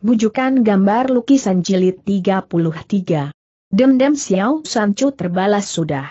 Bujukan gambar lukisan jilid 33. Demdem Xiao Sancu terbalas sudah.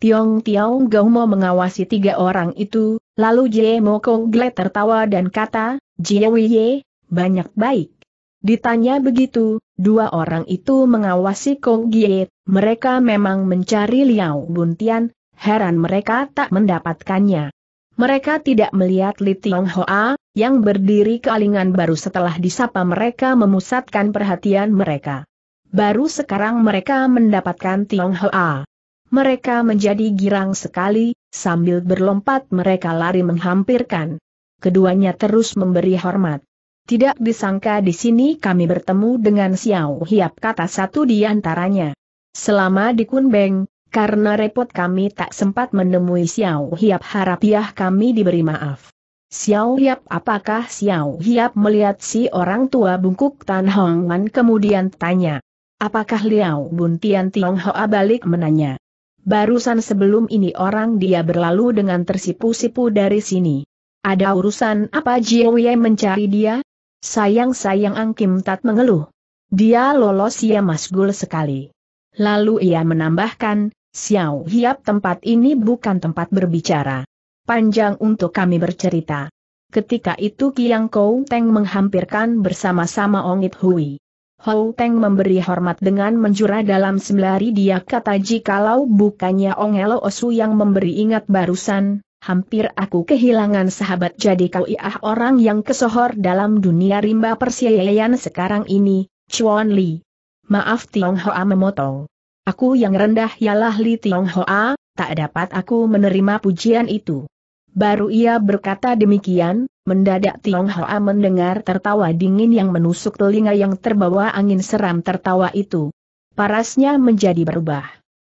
Tiong Tiong Gomo mengawasi tiga orang itu, lalu Jie Mo Kong Gle tertawa dan kata, Jie Wiye, banyak baik. Ditanya begitu, dua orang itu mengawasi Kong Gie, mereka memang mencari Liao Buntian, heran mereka tak mendapatkannya. Mereka tidak melihat Li Tiong Hoa, yang berdiri kealingan baru setelah disapa mereka memusatkan perhatian mereka. Baru sekarang mereka mendapatkan Tionghoa. Mereka menjadi girang sekali, sambil berlompat mereka lari menghampirkan. Keduanya terus memberi hormat. Tidak disangka di sini kami bertemu dengan Xiao Hiap kata satu di antaranya. Selama di Kunbeng, karena repot kami tak sempat menemui Xiao Hiap harapiah kami diberi maaf. Xiao Hiap apakah Xiao Hiap melihat si orang tua bungkuk Tan Hong Man kemudian tanya. Apakah Liao Bun Tian Tiong Hoa balik menanya. Barusan sebelum ini orang dia berlalu dengan tersipu-sipu dari sini. Ada urusan apa Ye mencari dia? Sayang-sayang Ang Kim Tat mengeluh. Dia lolos ia ya, masgul sekali. Lalu ia menambahkan, Xiao Hiap tempat ini bukan tempat berbicara panjang untuk kami bercerita. Ketika itu Kiang Kou Teng menghampirkan bersama-sama Ongit Hui. Hou Teng memberi hormat dengan menjura dalam sembari dia kata jikalau bukannya Ong Elo Osu yang memberi ingat barusan, hampir aku kehilangan sahabat jadi kau iah orang yang kesohor dalam dunia rimba persiayaan sekarang ini, Chuan Li. Maaf Tiong Hoa memotong. Aku yang rendah ialah Li Tiong Hoa, tak dapat aku menerima pujian itu. Baru ia berkata demikian, mendadak Tiong Hoa mendengar tertawa dingin yang menusuk telinga yang terbawa angin seram tertawa itu. Parasnya menjadi berubah.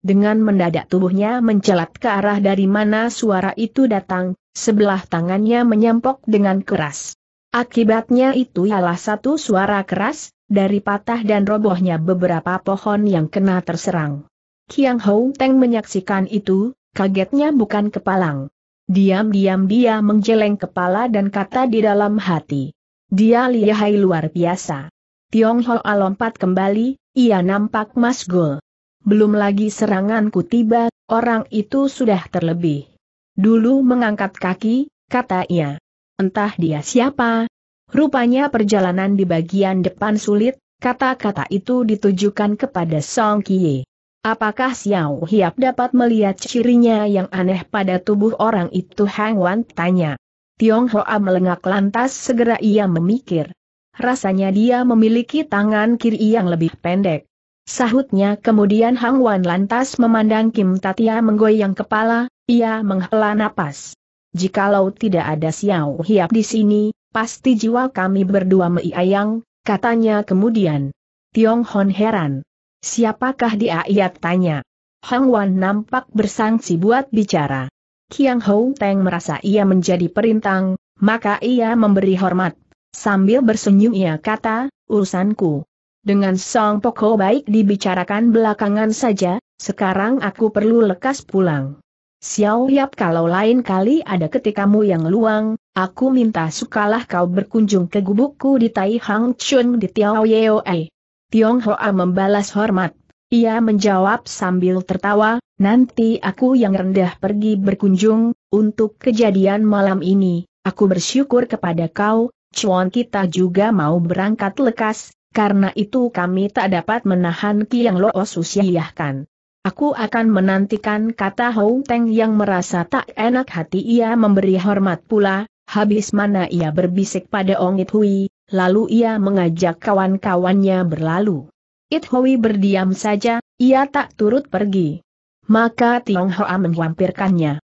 Dengan mendadak tubuhnya mencelat ke arah dari mana suara itu datang, sebelah tangannya menyampok dengan keras. Akibatnya itu ialah satu suara keras, dari patah dan robohnya beberapa pohon yang kena terserang. Kiang Hou Teng menyaksikan itu, kagetnya bukan kepalang. Diam-diam dia menjeleng kepala dan kata di dalam hati. Dia lihai luar biasa. Tiong Ho lompat kembali, ia nampak masgul. Belum lagi seranganku tiba, orang itu sudah terlebih. Dulu mengangkat kaki, kata ia. Entah dia siapa. Rupanya perjalanan di bagian depan sulit, kata-kata itu ditujukan kepada Song Kie. Apakah Xiao Hiap dapat melihat cirinya yang aneh pada tubuh orang itu? Hang Wan tanya. Tiong Hoa melengak lantas segera ia memikir. Rasanya dia memiliki tangan kiri yang lebih pendek. Sahutnya kemudian Hang Wan lantas memandang Kim Tatia menggoyang kepala, ia menghela napas. Jikalau tidak ada Xiao Hiap di sini, pasti jiwa kami berdua meiayang, katanya kemudian. Tiong Hon heran. Siapakah dia ia tanya. Hang Wan nampak bersangsi buat bicara. Kiang Hou Teng merasa ia menjadi perintang, maka ia memberi hormat. Sambil bersenyum ia kata, urusanku. Dengan Song Poko baik dibicarakan belakangan saja, sekarang aku perlu lekas pulang. Xiao Yap kalau lain kali ada ketikamu yang luang, aku minta sukalah kau berkunjung ke gubukku di Tai Hang Chun di Tiao Yeo Ai. Tiong Hoa membalas hormat. Ia menjawab sambil tertawa, nanti aku yang rendah pergi berkunjung, untuk kejadian malam ini, aku bersyukur kepada kau, cuan kita juga mau berangkat lekas, karena itu kami tak dapat menahan ki yang Lo Osusiahkan. Aku akan menantikan kata Hong Teng yang merasa tak enak hati ia memberi hormat pula, habis mana ia berbisik pada Ongit Hui, lalu ia mengajak kawan-kawannya berlalu. It Hui berdiam saja, ia tak turut pergi. Maka Tiong Hoa menghampirkannya.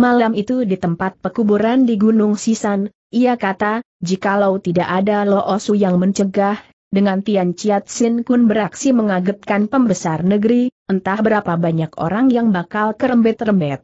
Malam itu di tempat pekuburan di Gunung Sisan, ia kata, jikalau tidak ada Lo Osu yang mencegah, dengan Tian Chiat Sin Kun beraksi mengagetkan pembesar negeri, entah berapa banyak orang yang bakal kerembet-rembet.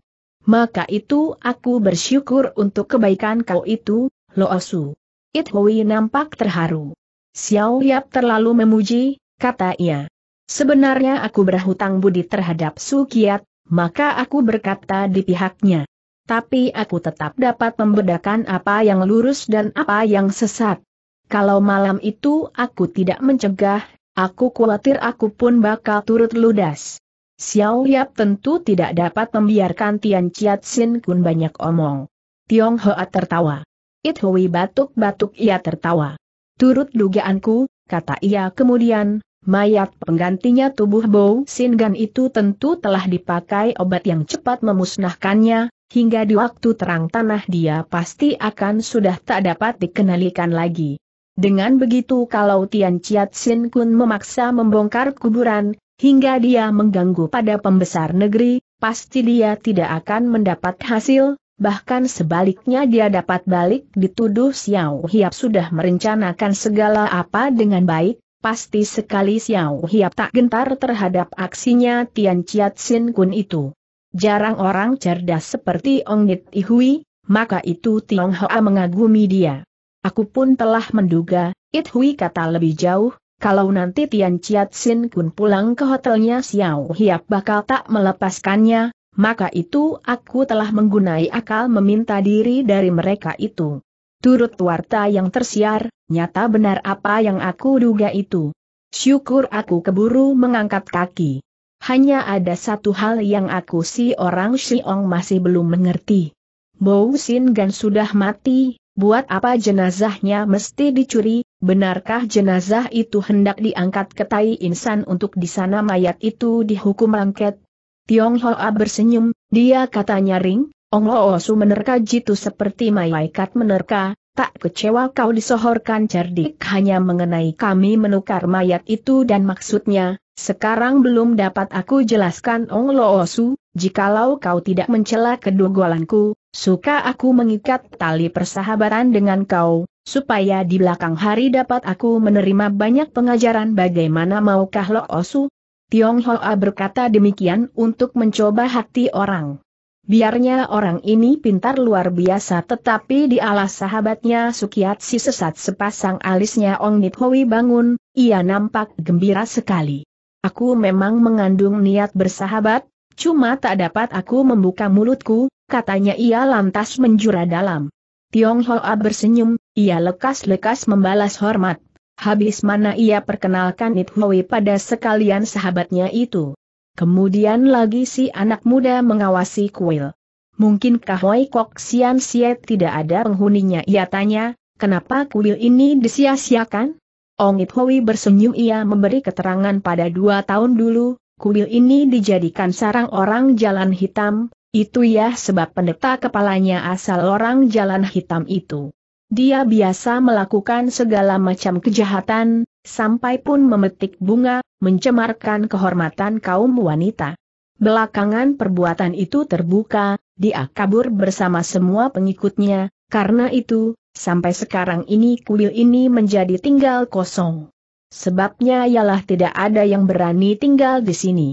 Maka itu aku bersyukur untuk kebaikan kau itu, Lo Osu. It Hui nampak terharu. Xiao Yap terlalu memuji, kata ia. Sebenarnya aku berhutang budi terhadap Su Kiat, maka aku berkata di pihaknya. Tapi aku tetap dapat membedakan apa yang lurus dan apa yang sesat. Kalau malam itu aku tidak mencegah, aku khawatir aku pun bakal turut ludas. Xiao Yap tentu tidak dapat membiarkan Tian Chiat Sin Kun banyak omong. Tiong Hoa tertawa. It Hui batuk-batuk ia tertawa. Turut dugaanku, kata ia kemudian, mayat penggantinya tubuh Bow Singan itu tentu telah dipakai obat yang cepat memusnahkannya, hingga di waktu terang tanah dia pasti akan sudah tak dapat dikenalikan lagi. Dengan begitu kalau Tian Chiat Sin Kun memaksa membongkar kuburan, hingga dia mengganggu pada pembesar negeri, pasti dia tidak akan mendapat hasil, bahkan sebaliknya dia dapat balik dituduh Xiao Hiap sudah merencanakan segala apa dengan baik, pasti sekali Xiao Hiap tak gentar terhadap aksinya Tian Chiat Sin Kun itu. Jarang orang cerdas seperti Ong Nit Ihui, maka itu Tiong Hoa mengagumi dia. Aku pun telah menduga, It Hui kata lebih jauh, kalau nanti Tian Chiat Sin Kun pulang ke hotelnya Xiao Hiap bakal tak melepaskannya, maka itu aku telah menggunai akal meminta diri dari mereka itu. Turut warta yang tersiar, nyata benar apa yang aku duga itu. Syukur aku keburu mengangkat kaki. Hanya ada satu hal yang aku si orang Shiong masih belum mengerti. Bou Sin Gan sudah mati, buat apa jenazahnya mesti dicuri, benarkah jenazah itu hendak diangkat ke tai insan untuk di sana mayat itu dihukum angket, Tiong Hoa bersenyum, dia katanya ring, Ong Loosu menerka jitu seperti malaikat menerka, tak kecewa kau disohorkan cerdik hanya mengenai kami menukar mayat itu dan maksudnya, sekarang belum dapat aku jelaskan Ong Loosu, jikalau kau tidak mencela kedogolanku, suka aku mengikat tali persahabatan dengan kau, supaya di belakang hari dapat aku menerima banyak pengajaran bagaimana maukah Osu Tiong Hoa berkata demikian untuk mencoba hati orang. Biarnya orang ini pintar luar biasa tetapi di alas sahabatnya sukiat si sesat sepasang alisnya Ong Nit Hoi bangun, ia nampak gembira sekali. Aku memang mengandung niat bersahabat, cuma tak dapat aku membuka mulutku, katanya ia lantas menjura dalam. Tiong Hoa bersenyum, ia lekas-lekas membalas hormat Habis mana ia perkenalkan Hui pada sekalian sahabatnya itu. Kemudian lagi si anak muda mengawasi kuil. Mungkinkah Hoi Kok Sian Siet tidak ada penghuninya? Ia tanya, kenapa kuil ini disia-siakan? Ong Ithui bersenyum ia memberi keterangan pada dua tahun dulu, kuil ini dijadikan sarang orang jalan hitam, itu ya sebab pendeta kepalanya asal orang jalan hitam itu. Dia biasa melakukan segala macam kejahatan, sampai pun memetik bunga, mencemarkan kehormatan kaum wanita. Belakangan perbuatan itu terbuka, dia kabur bersama semua pengikutnya, karena itu, sampai sekarang ini kuil ini menjadi tinggal kosong. Sebabnya ialah tidak ada yang berani tinggal di sini.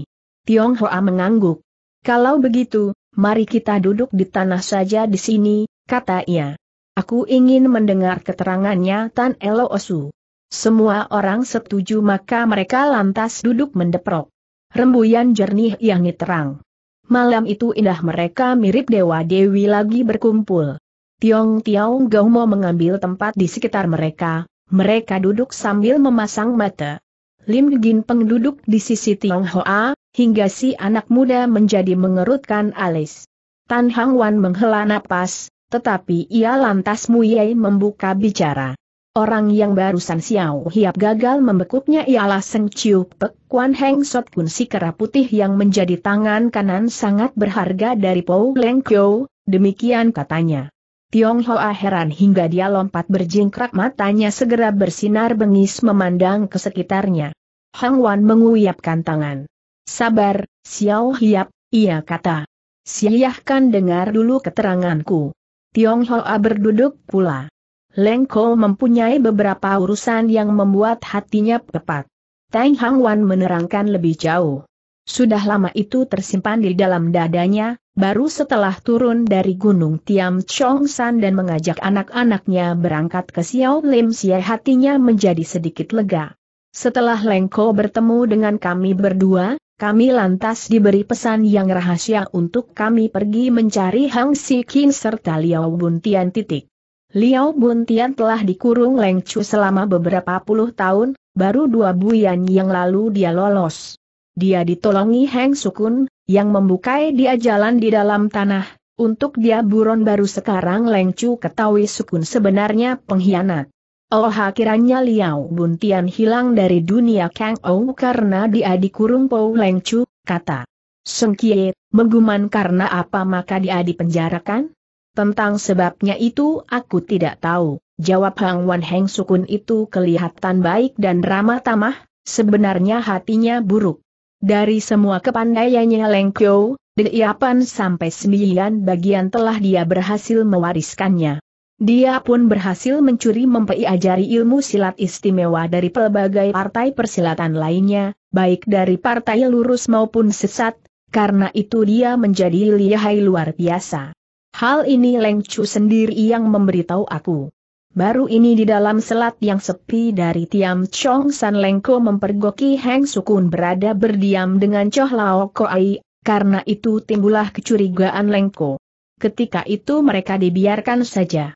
Tiong Hoa mengangguk. Kalau begitu, mari kita duduk di tanah saja di sini, kata ia. Aku ingin mendengar keterangannya Tan Elo Osu. Semua orang setuju maka mereka lantas duduk mendeprok. Rembuyan jernih yang terang. Malam itu indah mereka mirip Dewa Dewi lagi berkumpul. Tiong Tiong mau mengambil tempat di sekitar mereka, mereka duduk sambil memasang mata. Lim Gin Peng duduk di sisi Tiong Hoa, hingga si anak muda menjadi mengerutkan alis. Tan Hang Wan menghela napas, tetapi ia lantas Muyai membuka bicara. Orang yang barusan Xiao Hiap gagal membekuknya ialah Seng Chiu Pek Kuan Heng Sot Kun si kera putih yang menjadi tangan kanan sangat berharga dari Pou Leng Kyo, demikian katanya. Tiong Hoa heran hingga dia lompat berjingkrak matanya segera bersinar bengis memandang ke sekitarnya. Hang Wan menguyapkan tangan. Sabar, Xiao Hiap, ia kata. Siahkan dengar dulu keteranganku. Tionghoa berduduk pula. Leng Ko mempunyai beberapa urusan yang membuat hatinya tepat. Tang Hang Wan menerangkan lebih jauh. Sudah lama itu tersimpan di dalam dadanya, baru setelah turun dari Gunung Tiam Chong San dan mengajak anak-anaknya berangkat ke Xiao Lim Xie hatinya menjadi sedikit lega. Setelah Lengko bertemu dengan kami berdua, kami lantas diberi pesan yang rahasia untuk kami pergi mencari Hang Sikin serta Liao Buntian titik. Liao Buntian telah dikurung Leng Chu selama beberapa puluh tahun, baru dua bulan yang lalu dia lolos. Dia ditolongi Heng Sukun, yang membuka dia jalan di dalam tanah, untuk dia buron baru sekarang Leng Chu ketahui Sukun sebenarnya pengkhianat. Oh kiranya Liao Buntian hilang dari dunia Kang Ou karena dia dikurung Pou Leng Chu, kata. Seng Kie, mengguman karena apa maka dia dipenjarakan? Tentang sebabnya itu aku tidak tahu, jawab Hang Wan Heng Sukun itu kelihatan baik dan ramah tamah, sebenarnya hatinya buruk. Dari semua kepandaiannya Leng Kyo, Deiapan sampai sembilan bagian telah dia berhasil mewariskannya. Dia pun berhasil mencuri mempelajari ilmu silat istimewa dari pelbagai partai persilatan lainnya, baik dari partai lurus maupun sesat, karena itu dia menjadi lihai luar biasa. Hal ini Leng Chu sendiri yang memberitahu aku. Baru ini di dalam selat yang sepi dari Tiam Chong San Lengko mempergoki Heng Sukun berada berdiam dengan Choh Lao Koai, karena itu timbullah kecurigaan Lengko. Ketika itu mereka dibiarkan saja.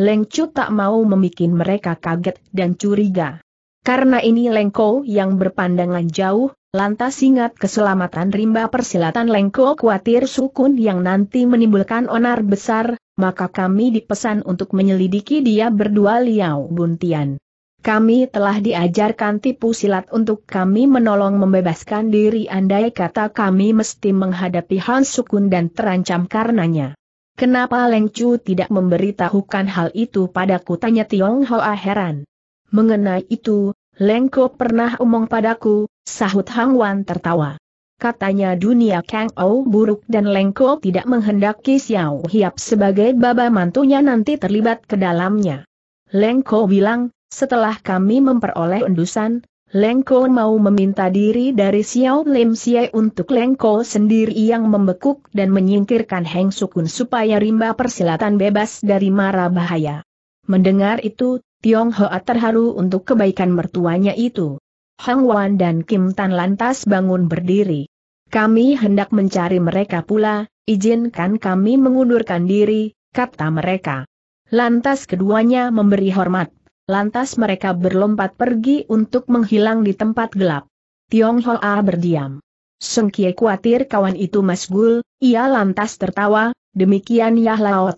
Leng tak mau memikin mereka kaget dan curiga. Karena ini Lengko yang berpandangan jauh, lantas ingat keselamatan rimba persilatan Lengko khawatir sukun yang nanti menimbulkan onar besar, maka kami dipesan untuk menyelidiki dia berdua liau Buntian. Kami telah diajarkan tipu silat untuk kami menolong membebaskan diri andai kata kami mesti menghadapi Han Sukun dan terancam karenanya. Kenapa Leng Chu tidak memberitahukan hal itu padaku tanya Tiong Hoa heran. Mengenai itu, Leng Ko pernah omong padaku, sahut Hang Wan tertawa. Katanya dunia Kang Ou buruk dan Leng Ko tidak menghendaki Xiao Hiap sebagai baba mantunya nanti terlibat ke dalamnya. Leng Ko bilang, setelah kami memperoleh undusan, Lengko mau meminta diri dari Xiao Lim Xie untuk Lengko sendiri yang membekuk dan menyingkirkan Heng Sukun supaya rimba persilatan bebas dari mara bahaya. Mendengar itu, Tiong Hoa terharu untuk kebaikan mertuanya itu. Hang Wan dan Kim Tan lantas bangun berdiri. Kami hendak mencari mereka pula, izinkan kami mengundurkan diri, kata mereka. Lantas keduanya memberi hormat lantas mereka berlompat pergi untuk menghilang di tempat gelap. Tiong Hoa berdiam. Seng Kie khawatir kawan itu masgul, ia lantas tertawa, demikian Yah Lao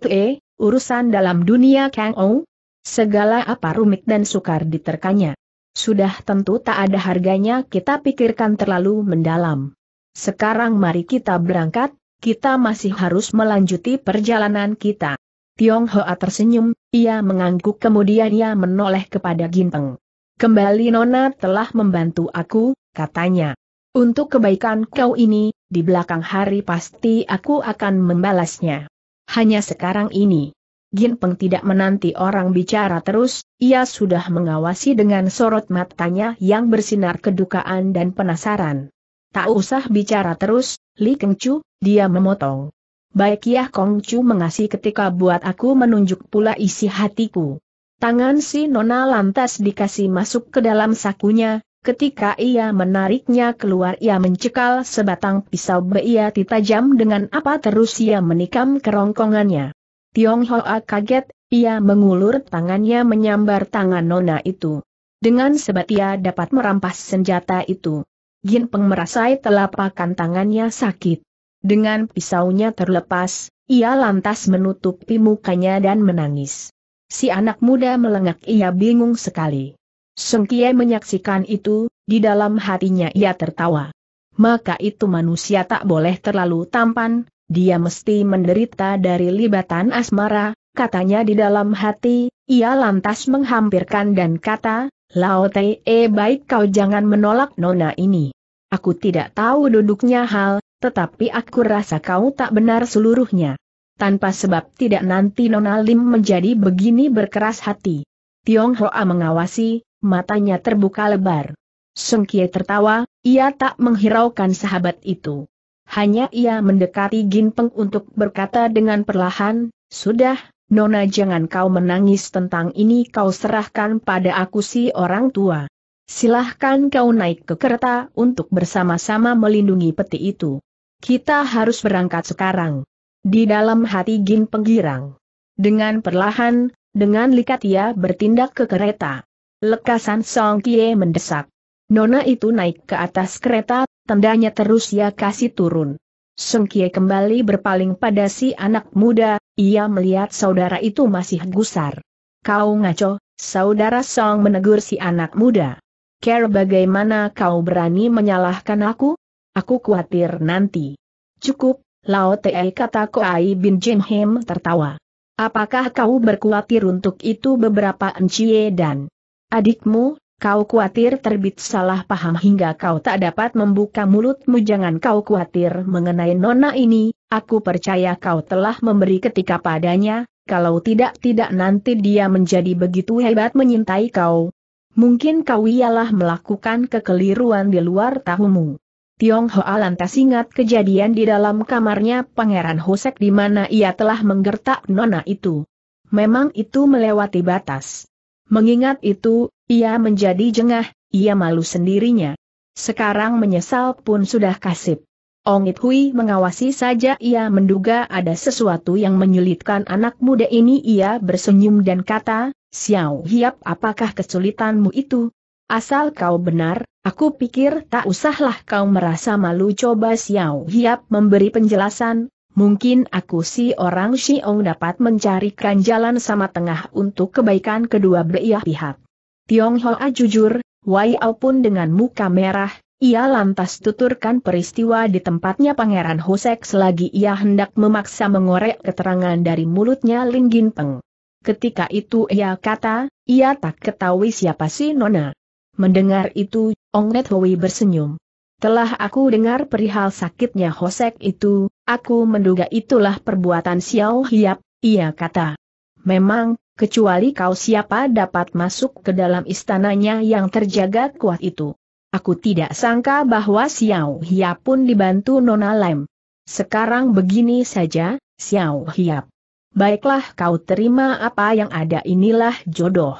urusan dalam dunia Kang Ou, segala apa rumit dan sukar diterkannya. Sudah tentu tak ada harganya kita pikirkan terlalu mendalam. Sekarang mari kita berangkat, kita masih harus melanjuti perjalanan kita. Tiong Hoa tersenyum, ia mengangguk kemudian ia menoleh kepada Ginteng. Kembali Nona telah membantu aku, katanya. Untuk kebaikan kau ini, di belakang hari pasti aku akan membalasnya. Hanya sekarang ini. Ginpeng tidak menanti orang bicara terus, ia sudah mengawasi dengan sorot matanya yang bersinar kedukaan dan penasaran. Tak usah bicara terus, Li Kengcu, dia memotong baik Yah Chu mengasih ketika buat aku menunjuk pula isi hatiku. Tangan si Nona lantas dikasih masuk ke dalam sakunya, ketika ia menariknya keluar ia mencekal sebatang pisau beiati tajam dengan apa terus ia menikam kerongkongannya. Tiong Hoa kaget, ia mengulur tangannya menyambar tangan Nona itu. Dengan sebat ia dapat merampas senjata itu. Gin Peng merasai telapakan tangannya sakit. Dengan pisaunya terlepas, ia lantas menutupi mukanya dan menangis. Si anak muda melengak ia bingung sekali. Kie menyaksikan itu, di dalam hatinya ia tertawa. Maka itu manusia tak boleh terlalu tampan, dia mesti menderita dari libatan asmara, katanya di dalam hati, ia lantas menghampirkan dan kata, Lao Tei, baik kau jangan menolak nona ini. Aku tidak tahu duduknya hal, tetapi aku rasa kau tak benar seluruhnya. Tanpa sebab tidak nanti Nona Lim menjadi begini berkeras hati. Tiong Hoa mengawasi, matanya terbuka lebar. Sung Kie tertawa, ia tak menghiraukan sahabat itu. Hanya ia mendekati Gin Peng untuk berkata dengan perlahan, Sudah, Nona jangan kau menangis tentang ini kau serahkan pada aku si orang tua. Silahkan kau naik ke kereta untuk bersama-sama melindungi peti itu. Kita harus berangkat sekarang. Di dalam hati Gin penggirang. Dengan perlahan, dengan likat ia bertindak ke kereta. Lekasan Song Kie mendesak. Nona itu naik ke atas kereta, tendanya terus ia kasih turun. Song Kie kembali berpaling pada si anak muda, ia melihat saudara itu masih gusar. Kau ngaco, saudara Song menegur si anak muda. Care bagaimana kau berani menyalahkan aku? Aku khawatir nanti. Cukup, Lao Te kata Koai bin Jim Him tertawa. Apakah kau berkhawatir untuk itu beberapa encie dan adikmu, kau khawatir terbit salah paham hingga kau tak dapat membuka mulutmu jangan kau khawatir mengenai nona ini, aku percaya kau telah memberi ketika padanya, kalau tidak-tidak nanti dia menjadi begitu hebat menyintai kau. Mungkin kau ialah melakukan kekeliruan di luar tahumu. Tiong Tionghoa lantas ingat kejadian di dalam kamarnya Pangeran Hosek di mana ia telah menggertak nona itu. Memang itu melewati batas. Mengingat itu, ia menjadi jengah, ia malu sendirinya. Sekarang menyesal pun sudah kasip. Ong It Hui mengawasi saja ia menduga ada sesuatu yang menyulitkan anak muda ini ia bersenyum dan kata, Xiao Hiap apakah kesulitanmu itu? Asal kau benar, Aku pikir tak usahlah kau merasa malu coba Xiao Hiap memberi penjelasan, mungkin aku si orang Xiong dapat mencarikan jalan sama tengah untuk kebaikan kedua belah pihak. Tiong Hoa jujur, Wai Ao pun dengan muka merah, ia lantas tuturkan peristiwa di tempatnya Pangeran Hosek selagi ia hendak memaksa mengorek keterangan dari mulutnya Ling Gin Peng. Ketika itu ia kata, ia tak ketahui siapa si Nona. Mendengar itu, Ong Net Hui bersenyum. Telah aku dengar perihal sakitnya Hosek itu, aku menduga itulah perbuatan Xiao Hiap, ia kata. Memang, kecuali kau siapa dapat masuk ke dalam istananya yang terjaga kuat itu. Aku tidak sangka bahwa Xiao Hiap pun dibantu Nona Lem. Sekarang begini saja, Xiao Hiap. Baiklah kau terima apa yang ada inilah jodoh.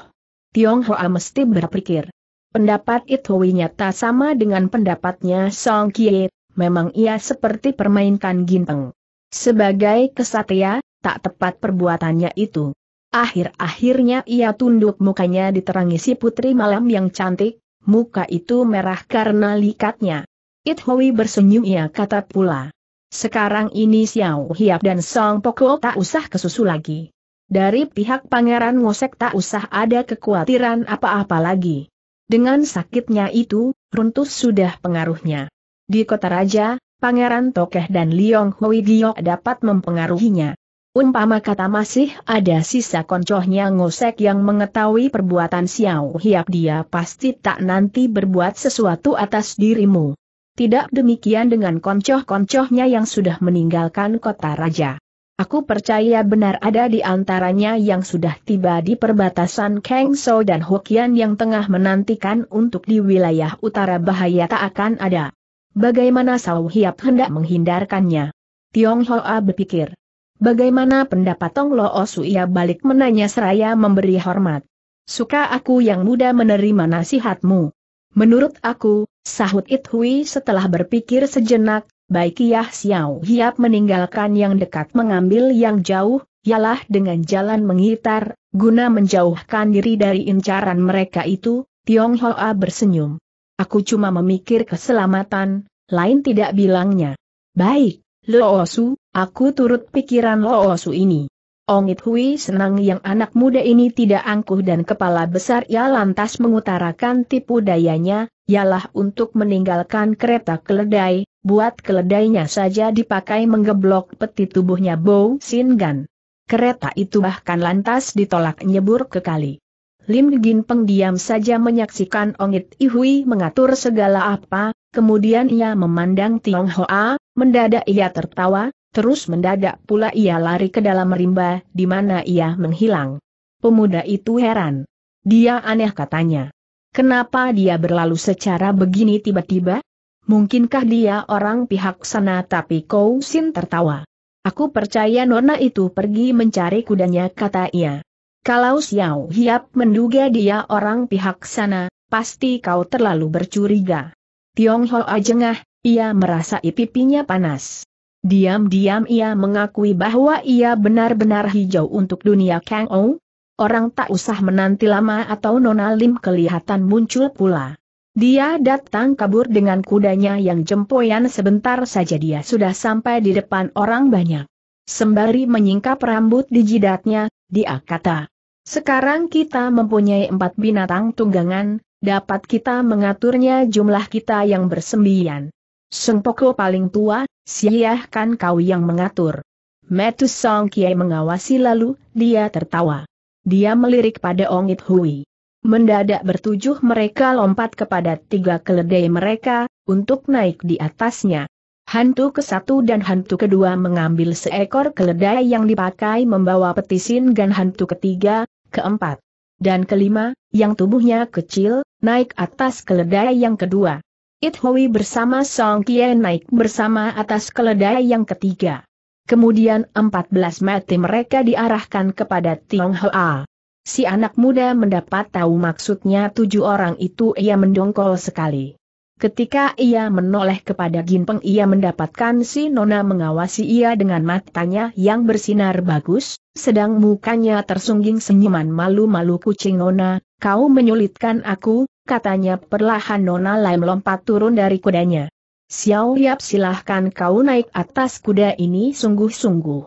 Tionghoa mesti berpikir. Pendapat Itoi nyata sama dengan pendapatnya Song Kie, memang ia seperti permainkan ginteng. Sebagai kesatria, tak tepat perbuatannya itu. Akhir-akhirnya ia tunduk mukanya diterangi si putri malam yang cantik, muka itu merah karena likatnya. Itoi bersenyum ia kata pula. Sekarang ini Xiao Hiap dan Song Poko tak usah kesusu lagi. Dari pihak pangeran Ngosek tak usah ada kekhawatiran apa-apa lagi. Dengan sakitnya itu, runtuh sudah pengaruhnya. Di kota raja, Pangeran Tokeh dan Liong Hui Gio dapat mempengaruhinya. Umpama kata masih ada sisa koncohnya ngosek yang mengetahui perbuatan Xiao Hiap dia pasti tak nanti berbuat sesuatu atas dirimu. Tidak demikian dengan koncoh-koncohnya yang sudah meninggalkan kota raja. Aku percaya benar ada di antaranya yang sudah tiba di perbatasan Kang So dan Hokian yang tengah menantikan untuk di wilayah utara bahaya tak akan ada. Bagaimana Sau Hiap hendak menghindarkannya? Tiong Hoa berpikir. Bagaimana pendapat Tong Lo Osu ia balik menanya seraya memberi hormat. Suka aku yang muda menerima nasihatmu. Menurut aku, sahut It Hui setelah berpikir sejenak, baik Yah Xiao Hiap meninggalkan yang dekat mengambil yang jauh, ialah dengan jalan mengitar, guna menjauhkan diri dari incaran mereka itu, Tionghoa bersenyum. Aku cuma memikir keselamatan, lain tidak bilangnya. Baik, Loosu, aku turut pikiran Loosu ini. Ongit Hui senang yang anak muda ini tidak angkuh dan kepala besar ia lantas mengutarakan tipu dayanya, ialah untuk meninggalkan kereta keledai, buat keledainya saja dipakai menggeblok peti tubuhnya Bow Sin Gan. Kereta itu bahkan lantas ditolak nyebur ke kali. Lim Gin Peng diam saja menyaksikan Ongit Hui mengatur segala apa, kemudian ia memandang Tiong Hoa, mendadak ia tertawa, Terus mendadak pula ia lari ke dalam rimba, di mana ia menghilang. Pemuda itu heran. Dia aneh katanya. Kenapa dia berlalu secara begini tiba-tiba? Mungkinkah dia orang pihak sana tapi Kou Sin tertawa. Aku percaya Nona itu pergi mencari kudanya kata ia. Kalau Xiao Hiap menduga dia orang pihak sana, pasti kau terlalu bercuriga. Tiong Hoa jengah, ia merasa pipinya panas. Diam-diam ia mengakui bahwa ia benar-benar hijau untuk dunia Kang Ou. Orang tak usah menanti lama atau Nona Lim kelihatan muncul pula. Dia datang kabur dengan kudanya yang jempoyan sebentar saja dia sudah sampai di depan orang banyak. Sembari menyingkap rambut di jidatnya, dia kata, sekarang kita mempunyai empat binatang tunggangan, dapat kita mengaturnya jumlah kita yang bersembian. Sengpoko paling tua, siah kan kau yang mengatur. Metus Song Kiai mengawasi lalu, dia tertawa. Dia melirik pada Ongit Hui. Mendadak bertujuh mereka lompat kepada tiga keledai mereka, untuk naik di atasnya. Hantu ke satu dan hantu kedua mengambil seekor keledai yang dipakai membawa petisin dan hantu ketiga, keempat, dan kelima, yang tubuhnya kecil, naik atas keledai yang kedua. It Hui bersama Song Kien naik bersama atas keledai yang ketiga. Kemudian 14 mati mereka diarahkan kepada Tiong Hoa. Si anak muda mendapat tahu maksudnya tujuh orang itu ia mendongkol sekali. Ketika ia menoleh kepada Ginpeng ia mendapatkan si Nona mengawasi ia dengan matanya yang bersinar bagus, sedang mukanya tersungging senyuman malu-malu kucing Nona, kau menyulitkan aku, katanya perlahan Nona lain melompat turun dari kudanya. Xiao Yap silahkan kau naik atas kuda ini sungguh-sungguh.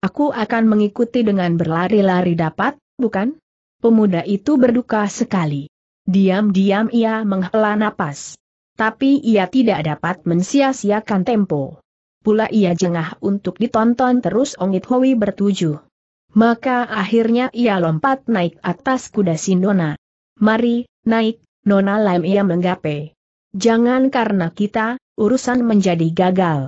Aku akan mengikuti dengan berlari-lari dapat, bukan? Pemuda itu berduka sekali. Diam-diam ia menghela napas tapi ia tidak dapat mensia-siakan tempo. Pula ia jengah untuk ditonton terus Ongit Hoi bertujuh. Maka akhirnya ia lompat naik atas kuda si Nona. Mari, naik, Nona Lam ia menggapai. Jangan karena kita, urusan menjadi gagal.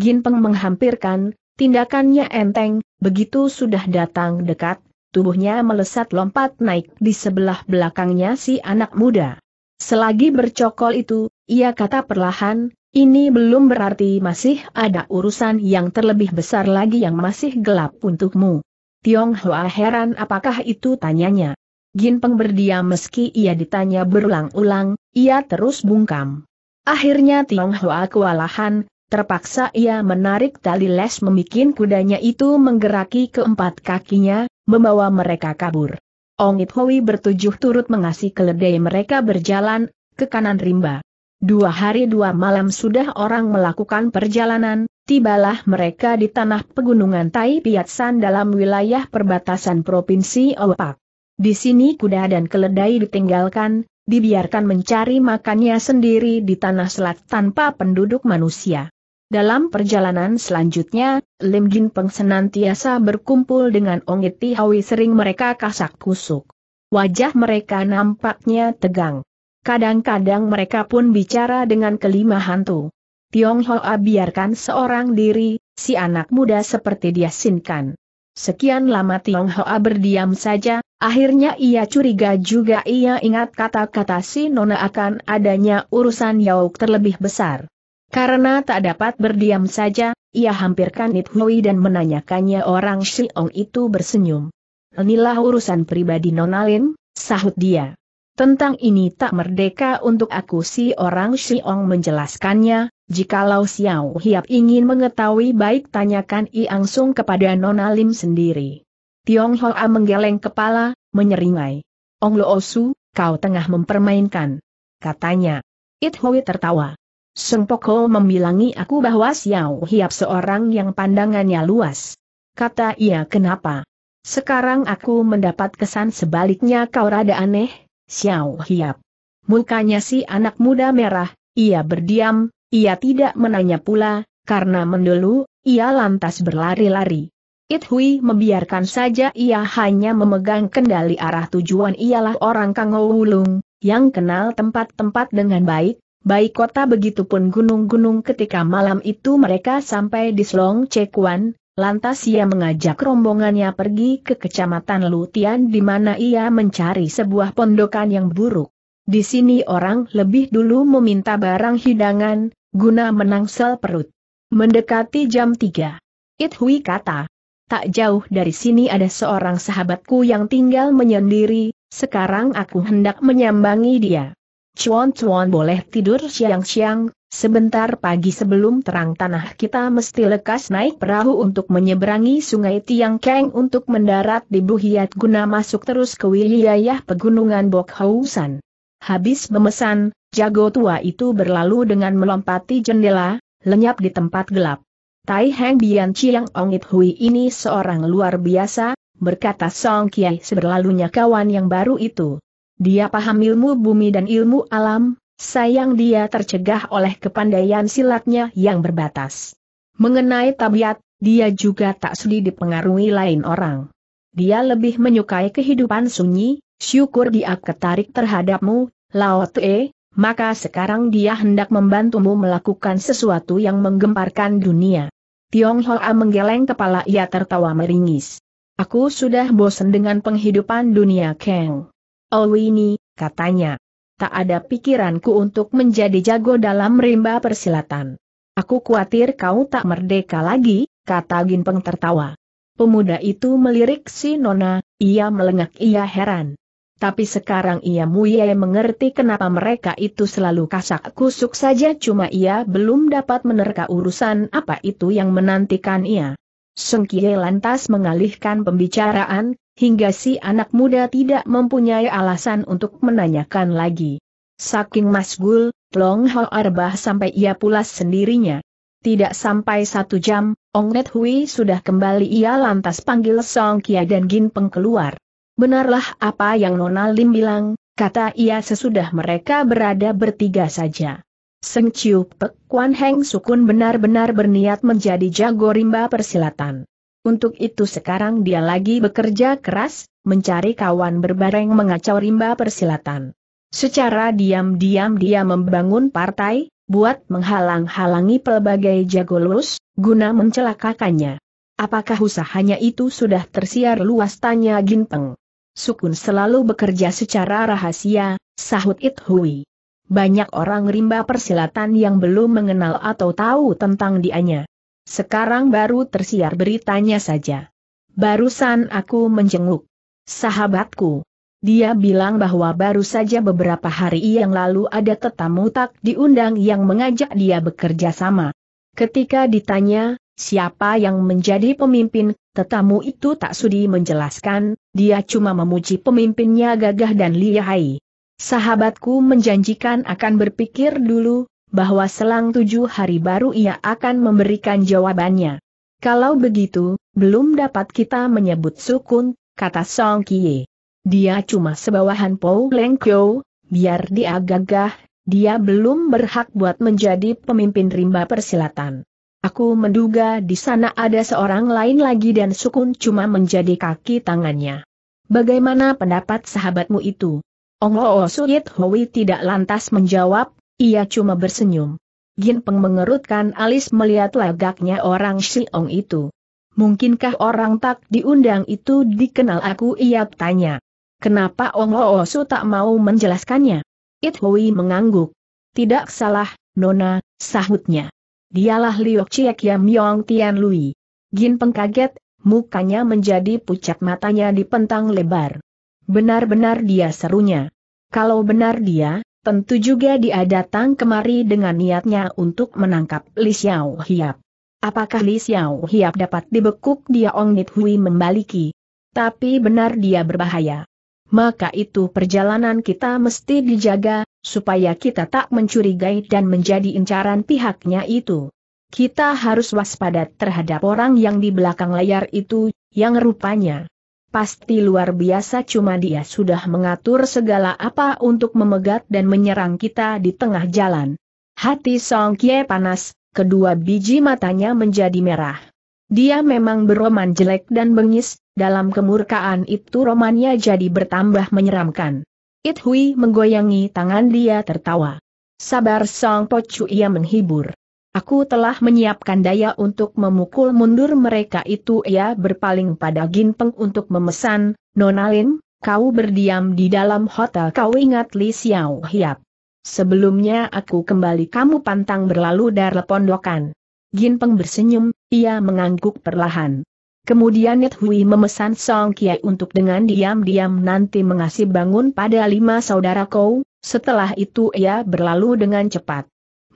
Peng menghampirkan, tindakannya enteng, begitu sudah datang dekat, tubuhnya melesat lompat naik di sebelah belakangnya si anak muda. Selagi bercokol itu, ia kata perlahan, ini belum berarti masih ada urusan yang terlebih besar lagi yang masih gelap untukmu. Tiong Hoa heran apakah itu tanyanya. Gin Peng berdiam meski ia ditanya berulang-ulang, ia terus bungkam. Akhirnya Tiong Hoa kewalahan, terpaksa ia menarik tali les membuat kudanya itu menggeraki keempat kakinya, membawa mereka kabur. Ong Ongit Hoi bertujuh turut mengasih keledai mereka berjalan, ke kanan rimba. Dua hari dua malam sudah orang melakukan perjalanan, tibalah mereka di tanah pegunungan Tai Piatsan dalam wilayah perbatasan Provinsi Opak. Di sini kuda dan keledai ditinggalkan, dibiarkan mencari makannya sendiri di tanah selat tanpa penduduk manusia. Dalam perjalanan selanjutnya, Lim Jin Peng senantiasa berkumpul dengan Ong Iti Hawi sering mereka kasak kusuk. Wajah mereka nampaknya tegang. Kadang-kadang mereka pun bicara dengan kelima hantu. Tiong Hoa biarkan seorang diri, si anak muda seperti dia sinkan. Sekian lama Tiong Hoa berdiam saja, akhirnya ia curiga juga ia ingat kata-kata si Nona akan adanya urusan Yauk terlebih besar. Karena tak dapat berdiam saja, ia hampirkan Nit Hui dan menanyakannya orang Si Ong itu bersenyum. Inilah urusan pribadi Nona Lin, sahut dia. Tentang ini tak merdeka untuk aku si orang Xiong menjelaskannya, jikalau Xiao Hiap ingin mengetahui baik tanyakan Iang Sung kepada Nona Lim sendiri. Tiong Hoa menggeleng kepala, menyeringai. Ong Lo Osu, kau tengah mempermainkan. Katanya. It Hui tertawa. Sung Poko membilangi aku bahwa Xiao Hiap seorang yang pandangannya luas. Kata ia kenapa? Sekarang aku mendapat kesan sebaliknya kau rada aneh, Xiao Hiap. Mukanya si anak muda merah, ia berdiam, ia tidak menanya pula, karena mendulu ia lantas berlari-lari. It Hui membiarkan saja ia hanya memegang kendali arah tujuan ialah orang Kang Wulung, yang kenal tempat-tempat dengan baik, baik kota begitupun gunung-gunung ketika malam itu mereka sampai di Slong Cekuan, Lantas ia mengajak rombongannya pergi ke kecamatan Lutian di mana ia mencari sebuah pondokan yang buruk. Di sini orang lebih dulu meminta barang hidangan, guna menangsel perut. Mendekati jam 3. Ithui kata, tak jauh dari sini ada seorang sahabatku yang tinggal menyendiri, sekarang aku hendak menyambangi dia. Cuan-cuan boleh tidur siang-siang, sebentar pagi sebelum terang tanah kita mesti lekas naik perahu untuk menyeberangi sungai Tiangkeng untuk mendarat di Buhiat guna masuk terus ke wilayah pegunungan Bokhausan. Habis memesan, jago tua itu berlalu dengan melompati jendela, lenyap di tempat gelap. Tai Heng Bian Chiang Ongit Hui ini seorang luar biasa, berkata Song Kiai seberlalunya kawan yang baru itu. Dia paham ilmu bumi dan ilmu alam, sayang dia tercegah oleh kepandaian silatnya yang berbatas. Mengenai tabiat, dia juga tak sudi dipengaruhi lain orang. Dia lebih menyukai kehidupan sunyi, syukur dia ketarik terhadapmu, Lao Tue, maka sekarang dia hendak membantumu melakukan sesuatu yang menggemparkan dunia. Tiong Hoa menggeleng kepala ia tertawa meringis. Aku sudah bosan dengan penghidupan dunia Kang. Oh, ini, katanya. Tak ada pikiranku untuk menjadi jago dalam rimba persilatan. Aku khawatir kau tak merdeka lagi, kata Ginpeng tertawa. Pemuda itu melirik si Nona, ia melengak ia heran. Tapi sekarang ia muye mengerti kenapa mereka itu selalu kasak kusuk saja cuma ia belum dapat menerka urusan apa itu yang menantikan ia. Sengkie lantas mengalihkan pembicaraan, hingga si anak muda tidak mempunyai alasan untuk menanyakan lagi. Saking masgul, Long Ho Arbah sampai ia pulas sendirinya. Tidak sampai satu jam, Ong Net Hui sudah kembali ia lantas panggil Song Kia dan Gin Peng keluar. Benarlah apa yang Nona Lim bilang, kata ia sesudah mereka berada bertiga saja. Seng Chiu Pek Kwan Heng Sukun benar-benar berniat menjadi jago rimba persilatan. Untuk itu sekarang dia lagi bekerja keras, mencari kawan berbareng mengacau rimba persilatan. Secara diam-diam dia membangun partai, buat menghalang-halangi pelbagai jago lulus, guna mencelakakannya. Apakah usahanya itu sudah tersiar luas tanya Ginpeng? Sukun selalu bekerja secara rahasia, sahut It Hui. Banyak orang rimba persilatan yang belum mengenal atau tahu tentang dianya. Sekarang baru tersiar beritanya saja. Barusan aku menjenguk sahabatku. Dia bilang bahwa baru saja beberapa hari yang lalu ada tetamu tak diundang yang mengajak dia bekerja sama. Ketika ditanya, siapa yang menjadi pemimpin, tetamu itu tak sudi menjelaskan, dia cuma memuji pemimpinnya gagah dan lihai. Sahabatku menjanjikan akan berpikir dulu, bahwa selang tujuh hari baru ia akan memberikan jawabannya. Kalau begitu, belum dapat kita menyebut sukun, kata Song Kie. Dia cuma sebawahan Pou Leng Kyo, biar dia gagah, dia belum berhak buat menjadi pemimpin rimba persilatan. Aku menduga di sana ada seorang lain lagi dan sukun cuma menjadi kaki tangannya. Bagaimana pendapat sahabatmu itu? Ong Oo Suyit Hoi tidak lantas menjawab, ia cuma bersenyum. Gin Peng mengerutkan alis melihat lagaknya orang Siong itu. Mungkinkah orang tak diundang itu dikenal aku ia tanya. Kenapa Ong Ho Su tak mau menjelaskannya? It Hui mengangguk. Tidak salah, Nona, sahutnya. Dialah Liu Chiek Yam Yong Tian Lui. Gin Peng kaget, mukanya menjadi pucat matanya dipentang lebar. Benar-benar dia serunya. Kalau benar dia, Tentu juga dia datang kemari dengan niatnya untuk menangkap Li Xiao Hiap. Apakah Li Xiao Hiap dapat dibekuk dia Ong Nit Hui membaliki? Tapi benar dia berbahaya. Maka itu perjalanan kita mesti dijaga, supaya kita tak mencurigai dan menjadi incaran pihaknya itu. Kita harus waspada terhadap orang yang di belakang layar itu, yang rupanya Pasti luar biasa cuma dia sudah mengatur segala apa untuk memegat dan menyerang kita di tengah jalan. Hati Song Kie panas, kedua biji matanya menjadi merah. Dia memang beroman jelek dan bengis, dalam kemurkaan itu romannya jadi bertambah menyeramkan. It Hui menggoyangi tangan dia tertawa. Sabar Song Pocu ia menghibur. Aku telah menyiapkan daya untuk memukul mundur mereka itu ia berpaling pada Ginpeng untuk memesan, Nonalin, kau berdiam di dalam hotel kau ingat Li Xiao Hiap. Sebelumnya aku kembali kamu pantang berlalu dari pondokan. Ginpeng bersenyum, ia mengangguk perlahan. Kemudian Net Hui memesan Song Kiai untuk dengan diam-diam nanti mengasih bangun pada lima saudara kau, setelah itu ia berlalu dengan cepat.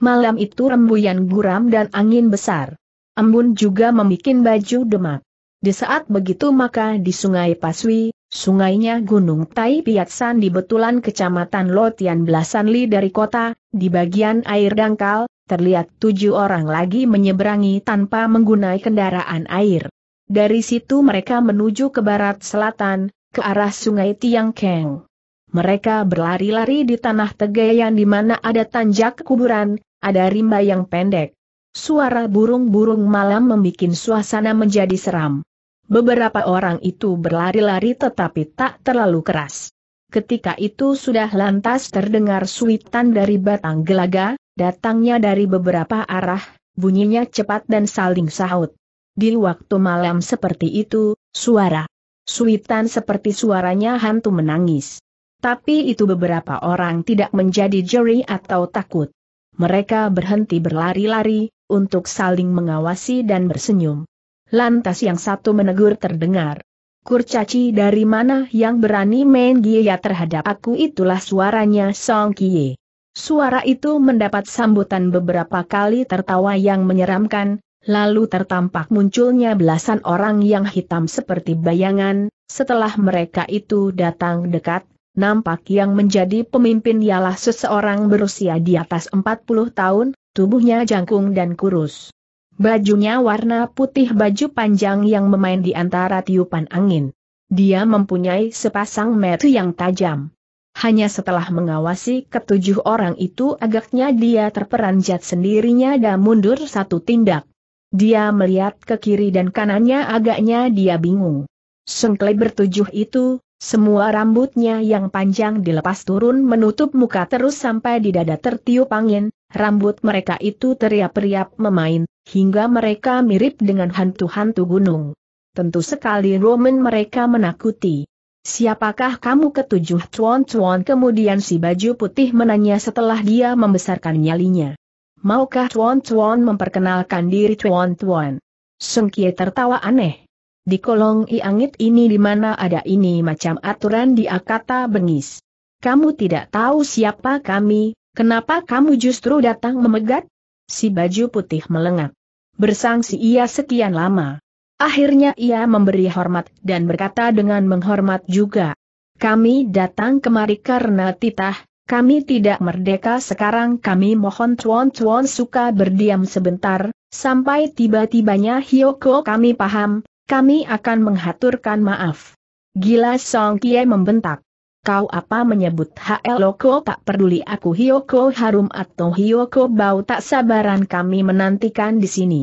Malam itu rembuyan guram dan angin besar. Embun juga membuat baju demak. Di saat begitu maka di sungai Paswi, sungainya Gunung Tai Piatsan di Betulan Kecamatan Lotian belasan li dari kota, di bagian air dangkal, terlihat tujuh orang lagi menyeberangi tanpa menggunakan kendaraan air. Dari situ mereka menuju ke barat selatan, ke arah sungai Tiang Keng mereka berlari-lari di tanah tegayan di mana ada tanjak kuburan, ada rimba yang pendek. Suara burung-burung malam membuat suasana menjadi seram. Beberapa orang itu berlari-lari tetapi tak terlalu keras. Ketika itu sudah lantas terdengar suitan dari batang gelaga, datangnya dari beberapa arah, bunyinya cepat dan saling sahut. Di waktu malam seperti itu, suara suitan seperti suaranya hantu menangis. Tapi itu beberapa orang tidak menjadi juri atau takut. Mereka berhenti berlari-lari, untuk saling mengawasi dan bersenyum. Lantas yang satu menegur terdengar. Kurcaci dari mana yang berani main gaya terhadap aku itulah suaranya Song Kie. Suara itu mendapat sambutan beberapa kali tertawa yang menyeramkan, lalu tertampak munculnya belasan orang yang hitam seperti bayangan, setelah mereka itu datang dekat, Nampak yang menjadi pemimpin ialah seseorang berusia di atas 40 tahun, tubuhnya jangkung dan kurus. Bajunya warna putih baju panjang yang memain di antara tiupan angin. Dia mempunyai sepasang mata yang tajam. Hanya setelah mengawasi ketujuh orang itu agaknya dia terperanjat sendirinya dan mundur satu tindak. Dia melihat ke kiri dan kanannya agaknya dia bingung. Sengkle bertujuh itu, semua rambutnya yang panjang dilepas turun menutup muka terus sampai di dada tertiup angin, rambut mereka itu teriap-riap memain, hingga mereka mirip dengan hantu-hantu gunung. Tentu sekali Roman mereka menakuti. Siapakah kamu ketujuh cuan-cuan kemudian si baju putih menanya setelah dia membesarkan nyalinya. Maukah cuan-cuan memperkenalkan diri cuan-cuan? Sengkie tertawa aneh. Di kolong iangit ini di mana ada ini macam aturan dia kata bengis. Kamu tidak tahu siapa kami, kenapa kamu justru datang memegat? Si baju putih melengak. Bersangsi ia sekian lama. Akhirnya ia memberi hormat dan berkata dengan menghormat juga. Kami datang kemari karena titah, kami tidak merdeka sekarang kami mohon tuan-tuan suka berdiam sebentar, sampai tiba-tibanya Hyoko kami paham, kami akan menghaturkan maaf. Gila Song Kie membentak. Kau apa menyebut H.L. Loko tak peduli aku Hyoko Harum atau Hyoko Bau tak sabaran kami menantikan di sini.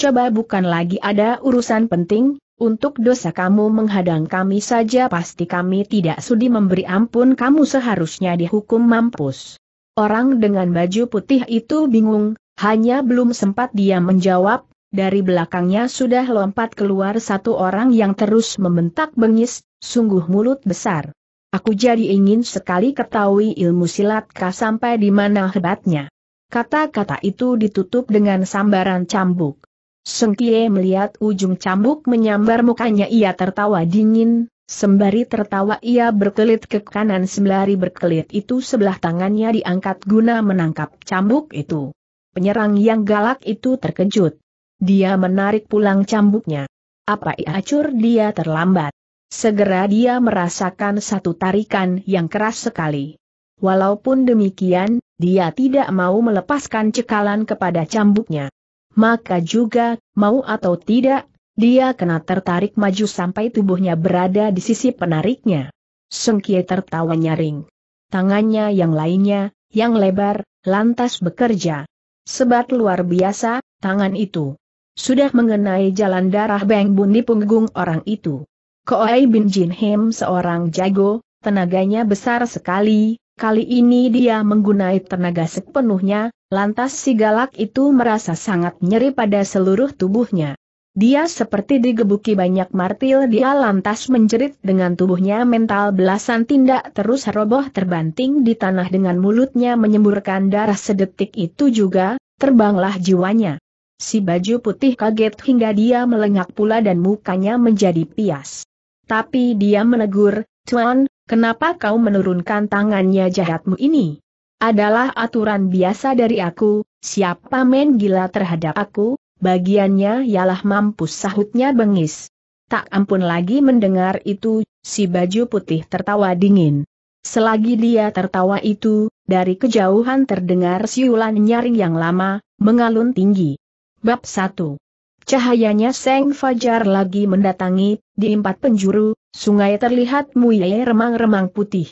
Coba bukan lagi ada urusan penting, untuk dosa kamu menghadang kami saja pasti kami tidak sudi memberi ampun kamu seharusnya dihukum mampus. Orang dengan baju putih itu bingung, hanya belum sempat dia menjawab, dari belakangnya sudah lompat keluar satu orang yang terus membentak bengis, sungguh mulut besar. Aku jadi ingin sekali ketahui ilmu silat kah sampai di mana hebatnya. Kata-kata itu ditutup dengan sambaran cambuk. Sengkie melihat ujung cambuk menyambar mukanya ia tertawa dingin, sembari tertawa ia berkelit ke kanan sembari berkelit itu sebelah tangannya diangkat guna menangkap cambuk itu. Penyerang yang galak itu terkejut. Dia menarik pulang cambuknya. Apa acur dia terlambat? Segera dia merasakan satu tarikan yang keras sekali. Walaupun demikian, dia tidak mau melepaskan cekalan kepada cambuknya. Maka juga, mau atau tidak, dia kena tertarik maju sampai tubuhnya berada di sisi penariknya. Sengkie tertawa nyaring. Tangannya yang lainnya, yang lebar, lantas bekerja. Sebat luar biasa, tangan itu sudah mengenai jalan darah Beng Bun di punggung orang itu. Koei Bin Jin Him seorang jago, tenaganya besar sekali, kali ini dia menggunai tenaga sepenuhnya, lantas si galak itu merasa sangat nyeri pada seluruh tubuhnya. Dia seperti digebuki banyak martil dia lantas menjerit dengan tubuhnya mental belasan tindak terus roboh terbanting di tanah dengan mulutnya menyemburkan darah sedetik itu juga, terbanglah jiwanya. Si baju putih kaget hingga dia melengak pula dan mukanya menjadi pias. Tapi dia menegur, Tuan, kenapa kau menurunkan tangannya jahatmu ini? Adalah aturan biasa dari aku, siapa main gila terhadap aku, bagiannya ialah mampus sahutnya bengis. Tak ampun lagi mendengar itu, si baju putih tertawa dingin. Selagi dia tertawa itu, dari kejauhan terdengar siulan nyaring yang lama, mengalun tinggi. Bab 1. Cahayanya Seng Fajar lagi mendatangi, di empat penjuru, sungai terlihat muye remang-remang putih.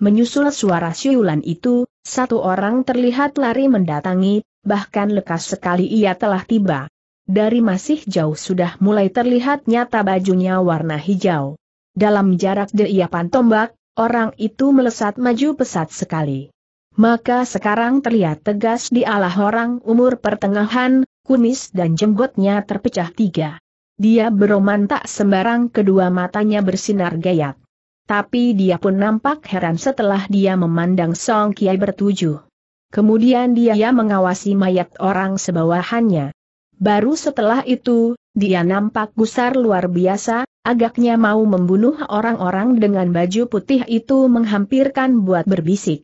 Menyusul suara siulan itu, satu orang terlihat lari mendatangi, bahkan lekas sekali ia telah tiba. Dari masih jauh sudah mulai terlihat nyata bajunya warna hijau. Dalam jarak deiapan tombak, orang itu melesat maju pesat sekali. Maka sekarang terlihat tegas di dialah orang umur pertengahan, kumis dan jenggotnya terpecah tiga. Dia beroman tak sembarang kedua matanya bersinar gayat. Tapi dia pun nampak heran setelah dia memandang Song Kiai bertujuh. Kemudian dia mengawasi mayat orang sebawahannya. Baru setelah itu, dia nampak gusar luar biasa, agaknya mau membunuh orang-orang dengan baju putih itu menghampirkan buat berbisik.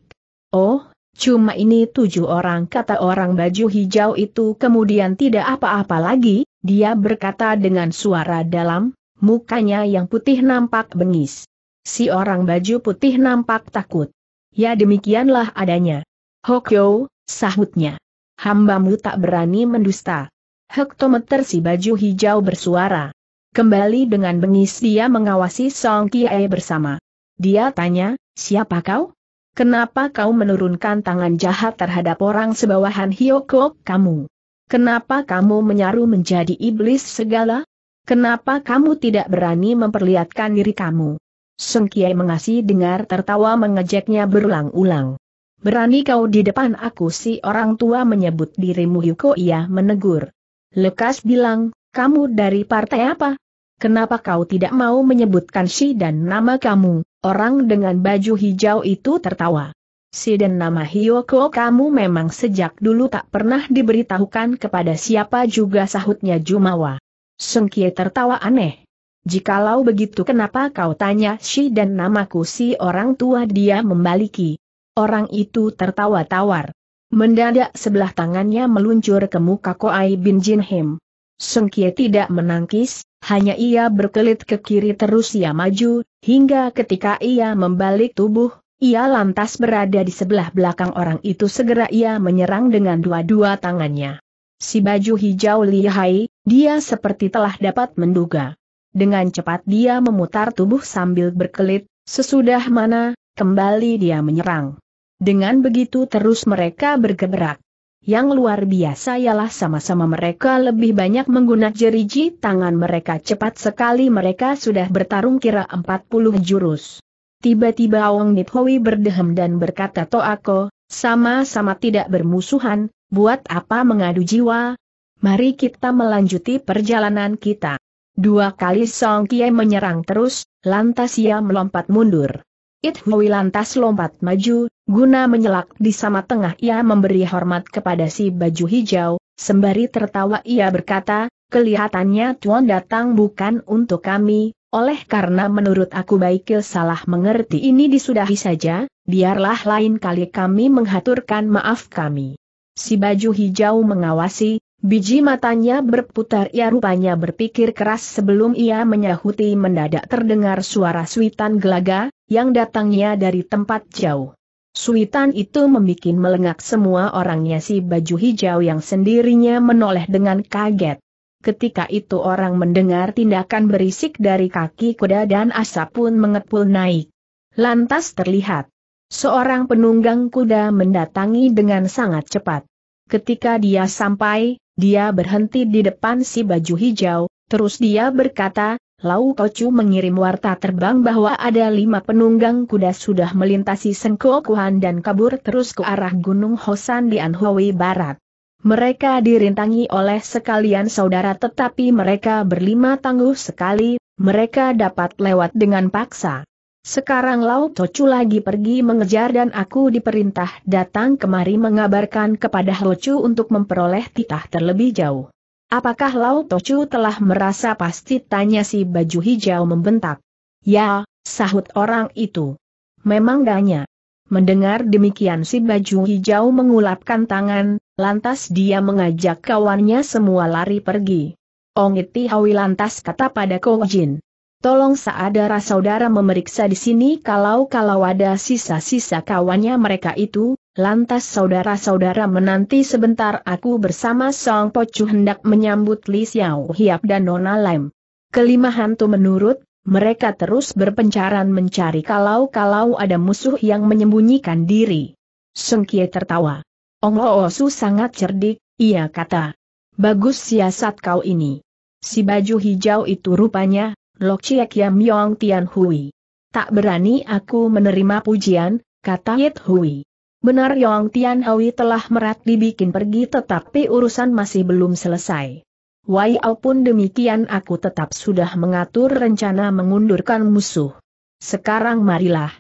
Oh, Cuma ini tujuh orang kata orang baju hijau itu kemudian tidak apa-apa lagi, dia berkata dengan suara dalam, mukanya yang putih nampak bengis. Si orang baju putih nampak takut. Ya demikianlah adanya. Hokyo, sahutnya. Hambamu tak berani mendusta. Hektometer si baju hijau bersuara. Kembali dengan bengis dia mengawasi Song Kiai bersama. Dia tanya, siapa kau? Kenapa kau menurunkan tangan jahat terhadap orang sebawahan Hyoko kamu? Kenapa kamu menyaru menjadi iblis segala? Kenapa kamu tidak berani memperlihatkan diri kamu? Seng Kiai mengasih dengar tertawa mengejeknya berulang-ulang. Berani kau di depan aku si orang tua menyebut dirimu Hyoko ia menegur. Lekas bilang, kamu dari partai apa? Kenapa kau tidak mau menyebutkan si dan nama kamu? Orang dengan baju hijau itu tertawa. Si dan nama Hiyoko kamu memang sejak dulu tak pernah diberitahukan kepada siapa juga sahutnya Jumawa. Sengkie tertawa aneh. Jikalau begitu kenapa kau tanya si dan namaku si orang tua dia membaliki. Orang itu tertawa tawar. Mendadak sebelah tangannya meluncur ke muka Koai bin Jinhim. Sengkie tidak menangkis, hanya ia berkelit ke kiri terus ia maju, hingga ketika ia membalik tubuh, ia lantas berada di sebelah belakang orang itu segera ia menyerang dengan dua-dua tangannya. Si baju hijau lihai, dia seperti telah dapat menduga. Dengan cepat dia memutar tubuh sambil berkelit, sesudah mana, kembali dia menyerang. Dengan begitu terus mereka bergerak. Yang luar biasa ialah sama-sama mereka lebih banyak menggunakan jeriji tangan mereka cepat sekali mereka sudah bertarung kira 40 jurus. Tiba-tiba Wong Niphowi berdehem dan berkata Toako, sama-sama tidak bermusuhan, buat apa mengadu jiwa? Mari kita melanjuti perjalanan kita. Dua kali Song Kie menyerang terus, lantas ia melompat mundur. It lantas lompat maju, guna menyelak di sama tengah ia memberi hormat kepada si baju hijau, sembari tertawa ia berkata, kelihatannya Tuan datang bukan untuk kami, oleh karena menurut aku Baikil salah mengerti ini disudahi saja, biarlah lain kali kami menghaturkan maaf kami. Si baju hijau mengawasi, Biji matanya berputar ia rupanya berpikir keras sebelum ia menyahuti mendadak terdengar suara suitan gelaga, yang datangnya dari tempat jauh. Suitan itu membuat melengak semua orangnya si baju hijau yang sendirinya menoleh dengan kaget. Ketika itu orang mendengar tindakan berisik dari kaki kuda dan asap pun mengepul naik. Lantas terlihat. Seorang penunggang kuda mendatangi dengan sangat cepat. Ketika dia sampai, dia berhenti di depan si baju hijau, terus dia berkata, Lau Tocu mengirim warta terbang bahwa ada lima penunggang kuda sudah melintasi Sengkokuhan dan kabur terus ke arah Gunung Hosan di Anhui Barat. Mereka dirintangi oleh sekalian saudara tetapi mereka berlima tangguh sekali, mereka dapat lewat dengan paksa. Sekarang Lau Tocu lagi pergi mengejar dan aku diperintah datang kemari mengabarkan kepada Hocu untuk memperoleh titah terlebih jauh. Apakah Lau Tocu telah merasa pasti tanya si baju hijau membentak? Ya, sahut orang itu. Memang danya. Mendengar demikian si baju hijau mengulapkan tangan, lantas dia mengajak kawannya semua lari pergi. Iti Hawi lantas kata pada Kojin. Tolong saudara saudara memeriksa di sini kalau-kalau ada sisa-sisa kawannya mereka itu, lantas saudara-saudara menanti sebentar aku bersama Song Pocu hendak menyambut Li Xiao Hiap dan Nona Lem. Kelima hantu menurut, mereka terus berpencaran mencari kalau-kalau ada musuh yang menyembunyikan diri. Song Kie tertawa. Ong Loosu sangat cerdik, ia kata. Bagus siasat kau ini. Si baju hijau itu rupanya, Lochiek Yam Yong Tian Hui. Tak berani aku menerima pujian, kata Yit Hui. Benar Yong Tian Hui telah merat dibikin pergi tetapi urusan masih belum selesai. Waiau pun demikian aku tetap sudah mengatur rencana mengundurkan musuh. Sekarang marilah.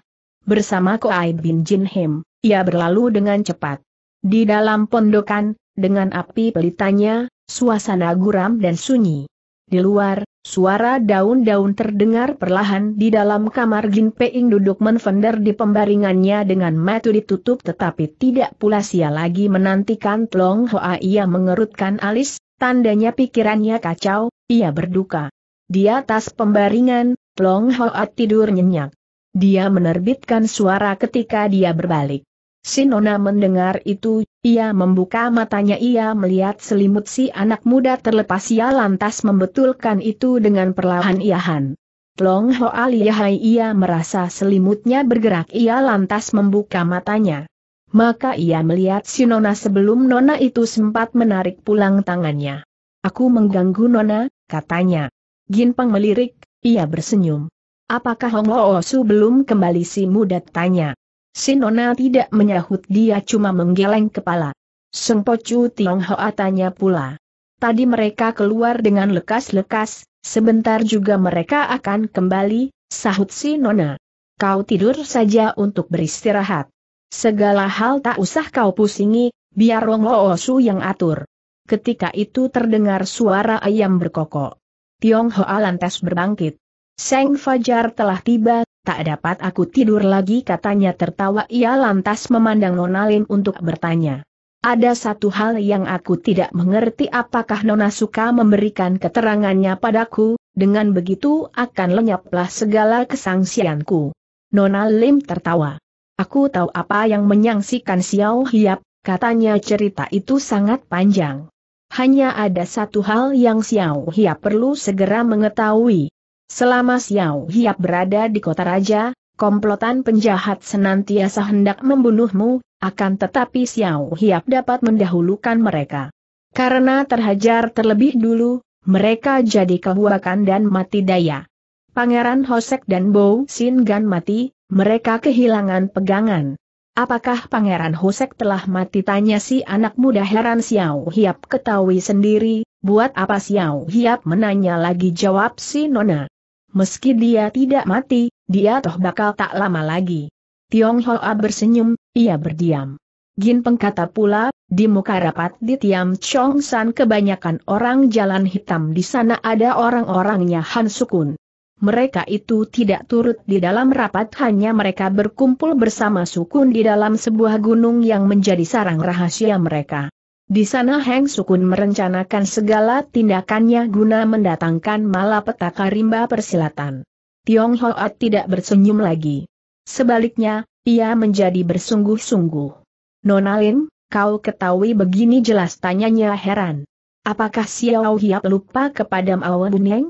Bersama Koai Bin Jin Him, ia berlalu dengan cepat. Di dalam pondokan, dengan api pelitanya, suasana guram dan sunyi. Di luar, Suara daun-daun terdengar perlahan di dalam kamar Jin Peing duduk menfender di pembaringannya dengan mata ditutup tetapi tidak pula sia lagi menantikan Tlong Hoa ia mengerutkan alis, tandanya pikirannya kacau, ia berduka. Di atas pembaringan, Tlong Hoa tidur nyenyak. Dia menerbitkan suara ketika dia berbalik. Sinona mendengar itu, ia membuka matanya ia melihat selimut si anak muda terlepas ia lantas membetulkan itu dengan perlahan iahan. Long Hoa Lihai ia merasa selimutnya bergerak ia lantas membuka matanya. Maka ia melihat si Nona sebelum Nona itu sempat menarik pulang tangannya. Aku mengganggu Nona, katanya. Gin Peng melirik, ia bersenyum. Apakah Hong Su belum kembali si muda tanya. Si Nona tidak menyahut dia cuma menggeleng kepala. Seng Pocu Tionghoa tanya pula. Tadi mereka keluar dengan lekas-lekas, sebentar juga mereka akan kembali, sahut si Nona. Kau tidur saja untuk beristirahat. Segala hal tak usah kau pusingi, biar Wong Oosu oh yang atur. Ketika itu terdengar suara ayam berkokok. Tionghoa lantas berbangkit. Seng Fajar telah tiba, Tak dapat aku tidur lagi katanya tertawa ia lantas memandang Nona Lim untuk bertanya. Ada satu hal yang aku tidak mengerti apakah Nona suka memberikan keterangannya padaku, dengan begitu akan lenyaplah segala kesangsianku. Nona Lim tertawa. Aku tahu apa yang menyangsikan Xiao Hiap, katanya cerita itu sangat panjang. Hanya ada satu hal yang Xiao Hiap perlu segera mengetahui, Selama Xiao Hiap berada di kota raja, komplotan penjahat senantiasa hendak membunuhmu, akan tetapi Xiao Hiap dapat mendahulukan mereka. Karena terhajar terlebih dulu, mereka jadi kehuakan dan mati daya. Pangeran Hosek dan Bo Sin Gan mati, mereka kehilangan pegangan. Apakah Pangeran Hosek telah mati tanya si anak muda heran Xiao Hiap ketahui sendiri, buat apa Xiao Hiap menanya lagi jawab si Nona meski dia tidak mati, dia toh bakal tak lama lagi. Tiong Hoa bersenyum, ia berdiam. Gin pengkata pula, di muka rapat di Tiam Chong San kebanyakan orang jalan hitam di sana ada orang-orangnya Han Sukun. Mereka itu tidak turut di dalam rapat hanya mereka berkumpul bersama sukun di dalam sebuah gunung yang menjadi sarang rahasia mereka. Di sana Heng Sukun merencanakan segala tindakannya guna mendatangkan malapetaka rimba persilatan. Tiong Hoa tidak bersenyum lagi. Sebaliknya, ia menjadi bersungguh-sungguh. Nona Lin, kau ketahui begini jelas tanyanya heran. Apakah Xiao Hiap lupa kepada Mao Buneng?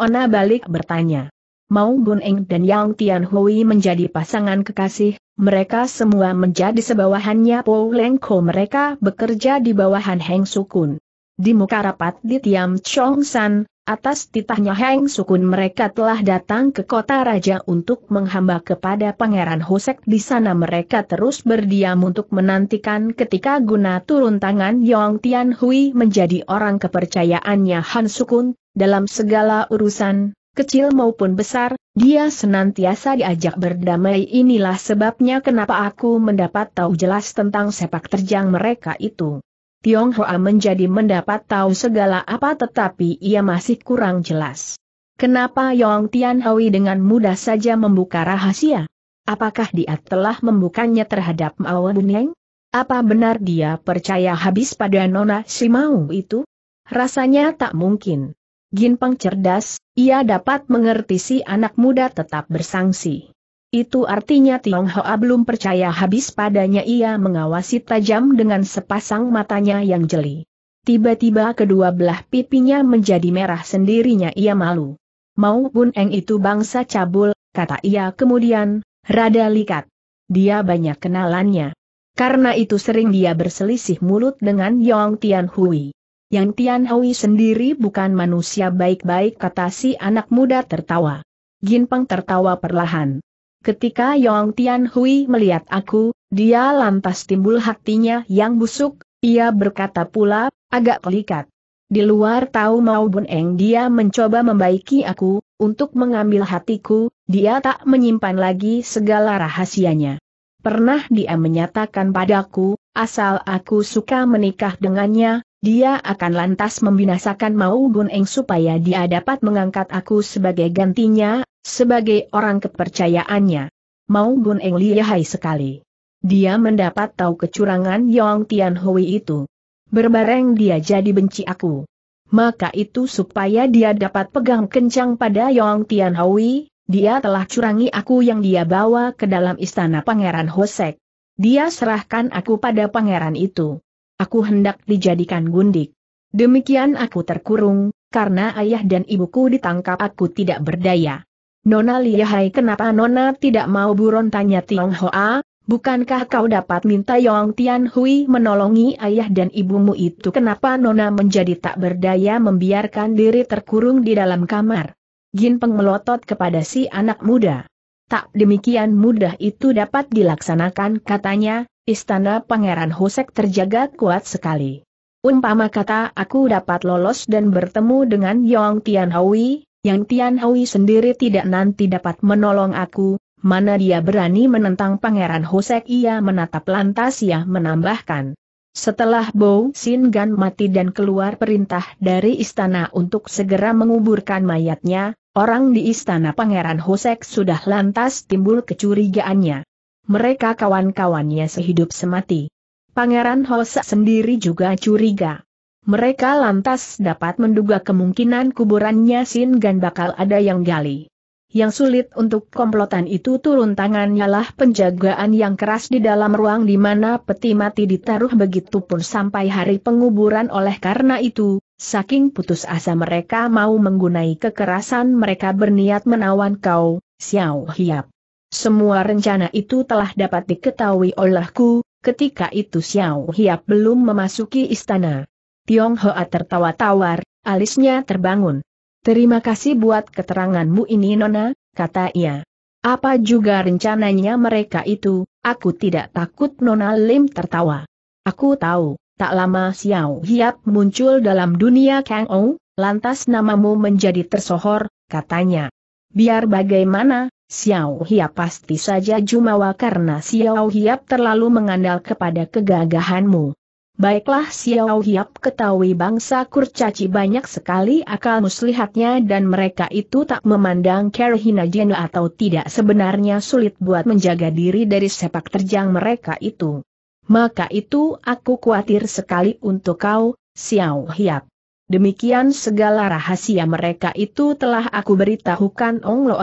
Ona balik bertanya. Mau Buneng dan Yang Hui menjadi pasangan kekasih, mereka semua menjadi sebawahannya Po Lengko mereka bekerja di bawahan Heng Sukun. Di muka rapat di Tiam Chong San, atas titahnya Heng Sukun mereka telah datang ke kota raja untuk menghamba kepada Pangeran Hosek. Di sana mereka terus berdiam untuk menantikan ketika guna turun tangan Yong Tian Hui menjadi orang kepercayaannya Han Sukun, dalam segala urusan, kecil maupun besar, dia senantiasa diajak berdamai inilah sebabnya kenapa aku mendapat tahu jelas tentang sepak terjang mereka itu. Tionghoa menjadi mendapat tahu segala apa tetapi ia masih kurang jelas. Kenapa Yong Tianhui dengan mudah saja membuka rahasia? Apakah dia telah membukanya terhadap Mao Bunyeng? Apa benar dia percaya habis pada Nona Simau itu? Rasanya tak mungkin. Gin Peng cerdas, ia dapat mengerti si anak muda tetap bersangsi. Itu artinya Tionghoa belum percaya habis padanya ia mengawasi tajam dengan sepasang matanya yang jeli. Tiba-tiba kedua belah pipinya menjadi merah sendirinya ia malu. Mau Bun Eng itu bangsa cabul, kata ia kemudian, rada likat. Dia banyak kenalannya. Karena itu sering dia berselisih mulut dengan Yong Tian Hui. Yang Tian Hui sendiri bukan manusia baik-baik kata si anak muda tertawa. Gin Peng tertawa perlahan. Ketika Yong Tian Hui melihat aku, dia lantas timbul hatinya yang busuk, ia berkata pula, agak kelikat. Di luar tahu mau Bun Eng dia mencoba membaiki aku, untuk mengambil hatiku, dia tak menyimpan lagi segala rahasianya. Pernah dia menyatakan padaku, asal aku suka menikah dengannya, dia akan lantas membinasakan Mao Gun Eng supaya dia dapat mengangkat aku sebagai gantinya, sebagai orang kepercayaannya. Mao Gun Eng lihai sekali. Dia mendapat tahu kecurangan Yong Tian Hui itu. Berbareng dia jadi benci aku. Maka itu supaya dia dapat pegang kencang pada Yong Tian Hui, dia telah curangi aku yang dia bawa ke dalam istana Pangeran Hosek. Dia serahkan aku pada pangeran itu. Aku hendak dijadikan gundik. Demikian aku terkurung, karena ayah dan ibuku ditangkap aku tidak berdaya. Nona Liahai kenapa Nona tidak mau buron tanya Tiong Hoa, bukankah kau dapat minta Yong Tian Hui menolongi ayah dan ibumu itu kenapa Nona menjadi tak berdaya membiarkan diri terkurung di dalam kamar. Jin Peng melotot kepada si anak muda. Tak demikian mudah itu dapat dilaksanakan katanya, istana Pangeran Hosek terjaga kuat sekali. Umpama kata aku dapat lolos dan bertemu dengan Yong Tianhui, yang Tianhui sendiri tidak nanti dapat menolong aku, mana dia berani menentang Pangeran Hosek ia menatap lantas ia menambahkan. Setelah Bo Sin Gan mati dan keluar perintah dari istana untuk segera menguburkan mayatnya, orang di istana Pangeran Hosek sudah lantas timbul kecurigaannya mereka kawan-kawannya sehidup semati. Pangeran Hosa sendiri juga curiga. Mereka lantas dapat menduga kemungkinan kuburannya Sin Gan bakal ada yang gali. Yang sulit untuk komplotan itu turun tangannya lah penjagaan yang keras di dalam ruang di mana peti mati ditaruh begitu pun sampai hari penguburan oleh karena itu, saking putus asa mereka mau menggunai kekerasan mereka berniat menawan kau, Xiao Hiap. Semua rencana itu telah dapat diketahui olehku, ketika itu Xiao Hiap belum memasuki istana. Tiong Hoa tertawa tawar, alisnya terbangun. Terima kasih buat keteranganmu ini Nona, kata ia. Apa juga rencananya mereka itu, aku tidak takut Nona Lim tertawa. Aku tahu, tak lama Xiao Hiap muncul dalam dunia Kang Ou, lantas namamu menjadi tersohor, katanya. Biar bagaimana, Xiao Hia pasti saja jumawa karena Xiao Hiap terlalu mengandal kepada kegagahanmu. Baiklah Xiao Hiap ketahui bangsa kurcaci banyak sekali akal muslihatnya dan mereka itu tak memandang kerhina jenu atau tidak sebenarnya sulit buat menjaga diri dari sepak terjang mereka itu. Maka itu aku khawatir sekali untuk kau, Xiao Hiap. Demikian segala rahasia mereka itu telah aku beritahukan Ong Lo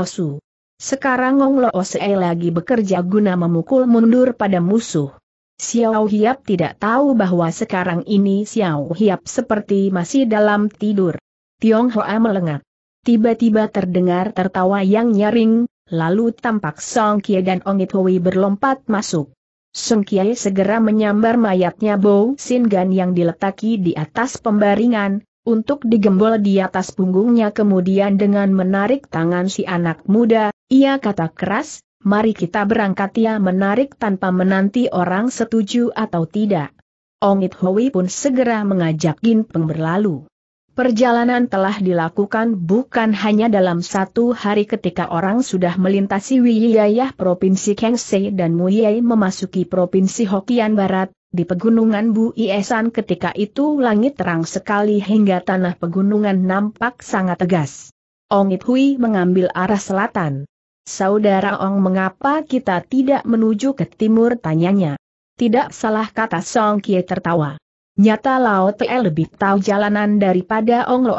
sekarang Ong Lo Osei lagi bekerja guna memukul mundur pada musuh. Xiao Hiap tidak tahu bahwa sekarang ini Xiao Hiap seperti masih dalam tidur. Tiong Hoa melengak. Tiba-tiba terdengar tertawa yang nyaring, lalu tampak Song Kie dan Ong Hui berlompat masuk. Song Kie segera menyambar mayatnya Bo Sin Gan yang diletaki di atas pembaringan, untuk digembol di atas punggungnya kemudian dengan menarik tangan si anak muda, ia kata keras, mari kita berangkat ia menarik tanpa menanti orang setuju atau tidak. Ongit Hoi pun segera mengajak Gin Peng berlalu. Perjalanan telah dilakukan bukan hanya dalam satu hari ketika orang sudah melintasi wilayah Provinsi Kengse dan Muyei memasuki Provinsi Hokian Barat, di pegunungan Bu Iesan ketika itu langit terang sekali hingga tanah pegunungan nampak sangat tegas. Ongit Hui mengambil arah selatan. Saudara Ong mengapa kita tidak menuju ke timur tanyanya. Tidak salah kata Song Kie tertawa. Nyata Lao Te lebih tahu jalanan daripada Ong Lo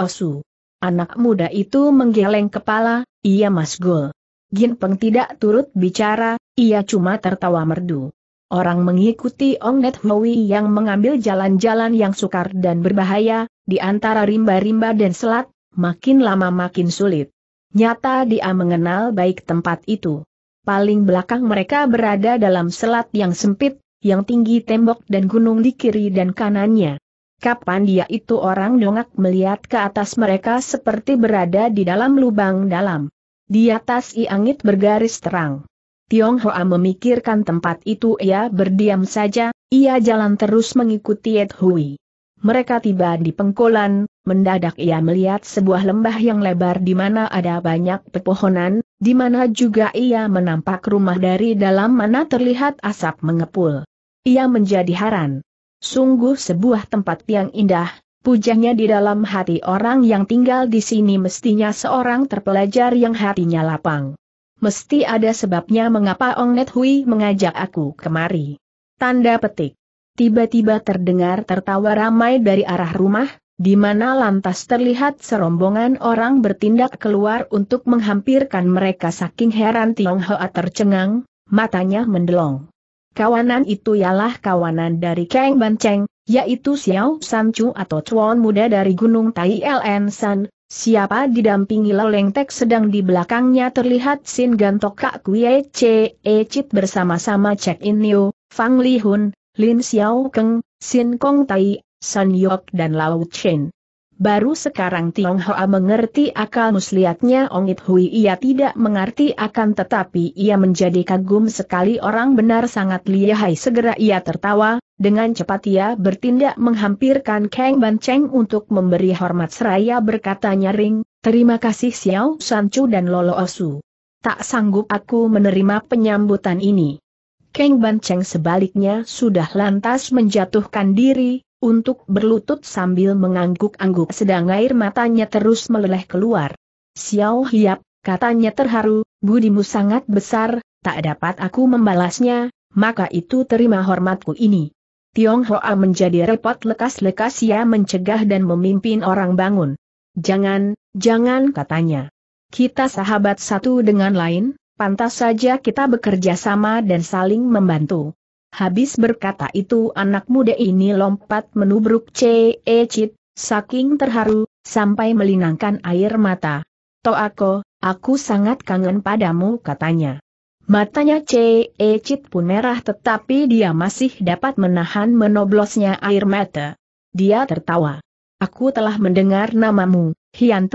Anak muda itu menggeleng kepala, ia masgul. Gin Peng tidak turut bicara, ia cuma tertawa merdu. Orang mengikuti Ong Net Hui yang mengambil jalan-jalan yang sukar dan berbahaya, di antara rimba-rimba dan selat, makin lama makin sulit. Nyata dia mengenal baik tempat itu. Paling belakang mereka berada dalam selat yang sempit, yang tinggi tembok dan gunung di kiri dan kanannya. Kapan dia itu orang dongak melihat ke atas mereka seperti berada di dalam lubang dalam. Di atas iangit bergaris terang. Tiong Hoa memikirkan tempat itu ia berdiam saja, ia jalan terus mengikuti Ed Hui. Mereka tiba di pengkolan, mendadak ia melihat sebuah lembah yang lebar di mana ada banyak pepohonan, di mana juga ia menampak rumah dari dalam mana terlihat asap mengepul. Ia menjadi heran. Sungguh sebuah tempat yang indah, pujanya di dalam hati orang yang tinggal di sini mestinya seorang terpelajar yang hatinya lapang. Mesti ada sebabnya mengapa Ong Net Hui mengajak aku kemari. Tanda petik tiba-tiba terdengar tertawa ramai dari arah rumah, di mana lantas terlihat serombongan orang bertindak keluar untuk menghampirkan mereka saking heran Hoa tercengang, matanya mendelong. Kawanan itu ialah kawanan dari Kang Banceng, yaitu Xiao Sanchu atau Chuan muda dari Gunung Tai Ln San, Siapa didampingi Loleng Tek sedang di belakangnya terlihat Sin Gantok Kak Kwee Che E Chit bersama-sama Chek In Niu, Fang Li Hun, Lin Xiao Keng, Xin Kong Tai, San Yok dan Lao Chen. Baru sekarang Tiong Hoa mengerti akal muslihatnya Ong It Hui ia tidak mengerti akan tetapi ia menjadi kagum sekali orang benar sangat lihai segera ia tertawa, dengan cepat ia bertindak menghampirkan Kang Ban Cheng untuk memberi hormat seraya berkata nyaring, terima kasih Xiao Chu dan Lolo Osu. Tak sanggup aku menerima penyambutan ini. Keng Banceng sebaliknya sudah lantas menjatuhkan diri, untuk berlutut sambil mengangguk-angguk sedang air matanya terus meleleh keluar. Xiao Hiap, katanya terharu, budimu sangat besar, tak dapat aku membalasnya, maka itu terima hormatku ini. Hoa menjadi repot lekas-lekas ia mencegah dan memimpin orang bangun. Jangan, jangan katanya. Kita sahabat satu dengan lain, Pantas saja kita bekerja sama dan saling membantu. Habis berkata itu anak muda ini lompat menubruk C.E. Cit, saking terharu, sampai melinangkan air mata. Toako, aku sangat kangen padamu katanya. Matanya C.E. Cit pun merah tetapi dia masih dapat menahan menoblosnya air mata. Dia tertawa. Aku telah mendengar namamu, Hian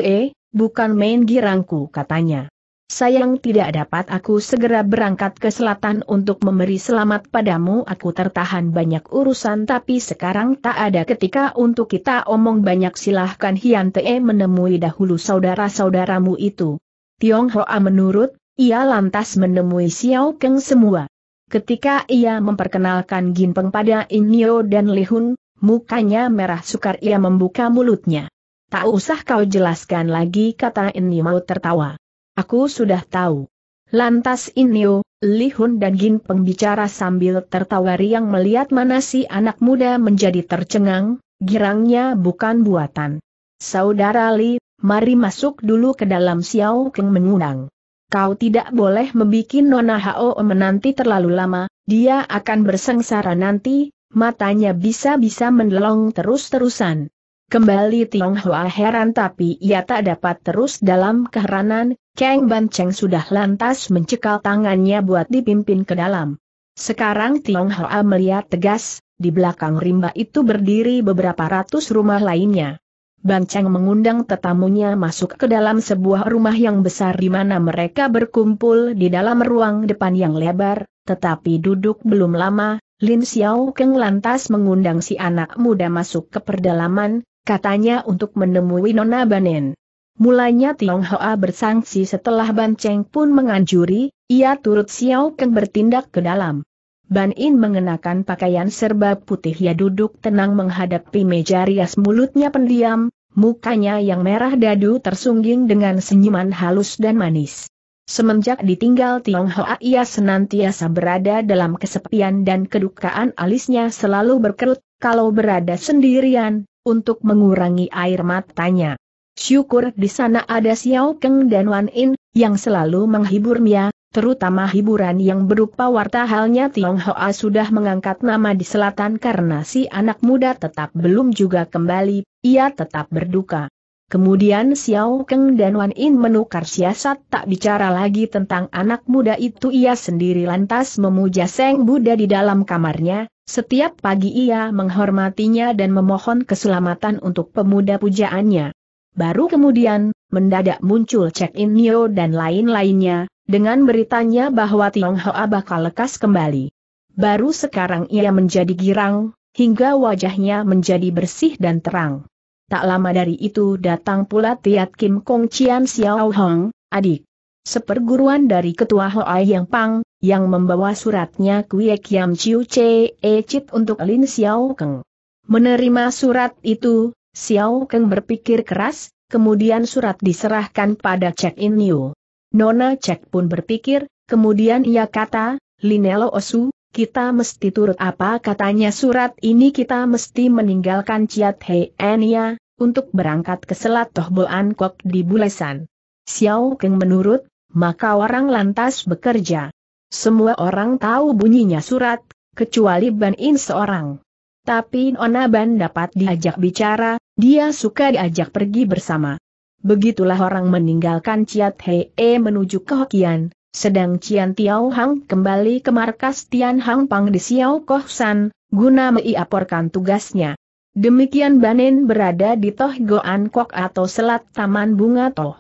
bukan main girangku katanya. Sayang tidak dapat aku segera berangkat ke selatan untuk memberi selamat padamu aku tertahan banyak urusan tapi sekarang tak ada ketika untuk kita omong banyak silahkan Hian Te menemui dahulu saudara-saudaramu itu. Tiong Hoa menurut, ia lantas menemui Xiao Keng semua. Ketika ia memperkenalkan Ginpeng pada Inyo dan Lihun, mukanya merah sukar ia membuka mulutnya. Tak usah kau jelaskan lagi kata Inyo tertawa. Aku sudah tahu. Lantas Inyo, Li Hun dan Gin pembicara sambil tertawa riang melihat mana si anak muda menjadi tercengang, girangnya bukan buatan. Saudara Li, mari masuk dulu ke dalam Xiao Keng mengundang. Kau tidak boleh membuat Nona Hao menanti terlalu lama, dia akan bersengsara nanti, matanya bisa-bisa menelong terus-terusan. Kembali Tiong Hoa heran tapi ia tak dapat terus dalam keheranan, Kang Ban sudah lantas mencekal tangannya buat dipimpin ke dalam. Sekarang Tiong Hoa melihat tegas, di belakang rimba itu berdiri beberapa ratus rumah lainnya. Ban mengundang tetamunya masuk ke dalam sebuah rumah yang besar di mana mereka berkumpul di dalam ruang depan yang lebar, tetapi duduk belum lama, Lin Xiao Keng lantas mengundang si anak muda masuk ke perdalaman, Katanya untuk menemui Nona Banen. Mulanya Tionghoa bersangsi setelah Ban Cheng pun menganjuri, ia turut Xiao Keng bertindak ke dalam. Ban In mengenakan pakaian serba putih ia duduk tenang menghadapi meja rias mulutnya pendiam, mukanya yang merah dadu tersungging dengan senyuman halus dan manis. Semenjak ditinggal Tionghoa ia senantiasa berada dalam kesepian dan kedukaan alisnya selalu berkerut, kalau berada sendirian, untuk mengurangi air matanya. Syukur di sana ada Xiao Keng dan Wan In, yang selalu menghibur Mia, terutama hiburan yang berupa warta halnya Tionghoa sudah mengangkat nama di selatan karena si anak muda tetap belum juga kembali, ia tetap berduka. Kemudian Xiao Keng dan Wan In menukar siasat tak bicara lagi tentang anak muda itu ia sendiri lantas memuja Seng Buddha di dalam kamarnya, setiap pagi ia menghormatinya dan memohon keselamatan untuk pemuda pujaannya. Baru kemudian, mendadak muncul check-in Nio dan lain-lainnya, dengan beritanya bahwa Tionghoa bakal lekas kembali. Baru sekarang ia menjadi girang, hingga wajahnya menjadi bersih dan terang. Tak lama dari itu datang pula Tiat Kim Kong Chian Xiao Hong, adik. Seperguruan dari Ketua Hoai Yang Pang, yang membawa suratnya Kue Kiam Chiu Che E Chit untuk Lin Xiao Keng. Menerima surat itu, Xiao Keng berpikir keras, kemudian surat diserahkan pada Chek In Niu. Nona Chek pun berpikir, kemudian ia kata, Linelo Osu, kita mesti turut apa katanya surat ini kita mesti meninggalkan Chiat Hei Enia, ya untuk berangkat ke Selat Tohbo Ankok di Bulesan. Xiao Keng menurut, maka orang lantas bekerja. Semua orang tahu bunyinya surat, kecuali Ban In seorang. Tapi Nona Ban dapat diajak bicara, dia suka diajak pergi bersama. Begitulah orang meninggalkan Ciat Hee menuju ke Hokian, sedang Cian Tiao Hang kembali ke markas Tian Hang Pang di Xiao Koh San, guna melaporkan tugasnya. Demikian Banen berada di Toh Goan Kok atau Selat Taman Bunga Toh.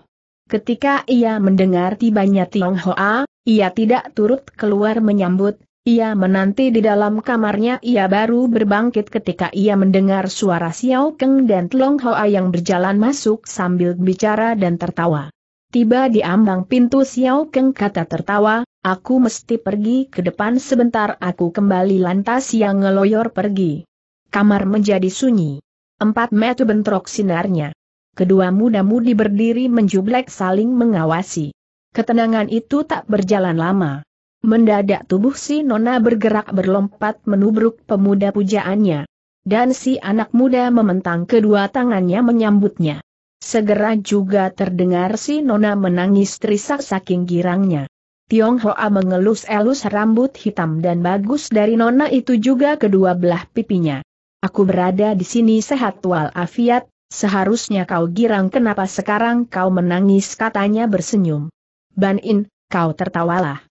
Ketika ia mendengar tibanya Tionghoa, ia tidak turut keluar menyambut, ia menanti di dalam kamarnya ia baru berbangkit ketika ia mendengar suara Xiao Keng dan Hoa yang berjalan masuk sambil bicara dan tertawa. Tiba di ambang pintu Xiao Keng kata tertawa, aku mesti pergi ke depan sebentar aku kembali lantas yang ngeloyor pergi kamar menjadi sunyi. Empat metu bentrok sinarnya. Kedua muda-mudi berdiri menjublek saling mengawasi. Ketenangan itu tak berjalan lama. Mendadak tubuh si nona bergerak berlompat menubruk pemuda pujaannya. Dan si anak muda mementang kedua tangannya menyambutnya. Segera juga terdengar si nona menangis terisak saking girangnya. Tiong Hoa mengelus-elus rambut hitam dan bagus dari nona itu juga kedua belah pipinya. Aku berada di sini sehat walafiat, seharusnya kau girang kenapa sekarang kau menangis katanya bersenyum. Ban In, kau tertawalah.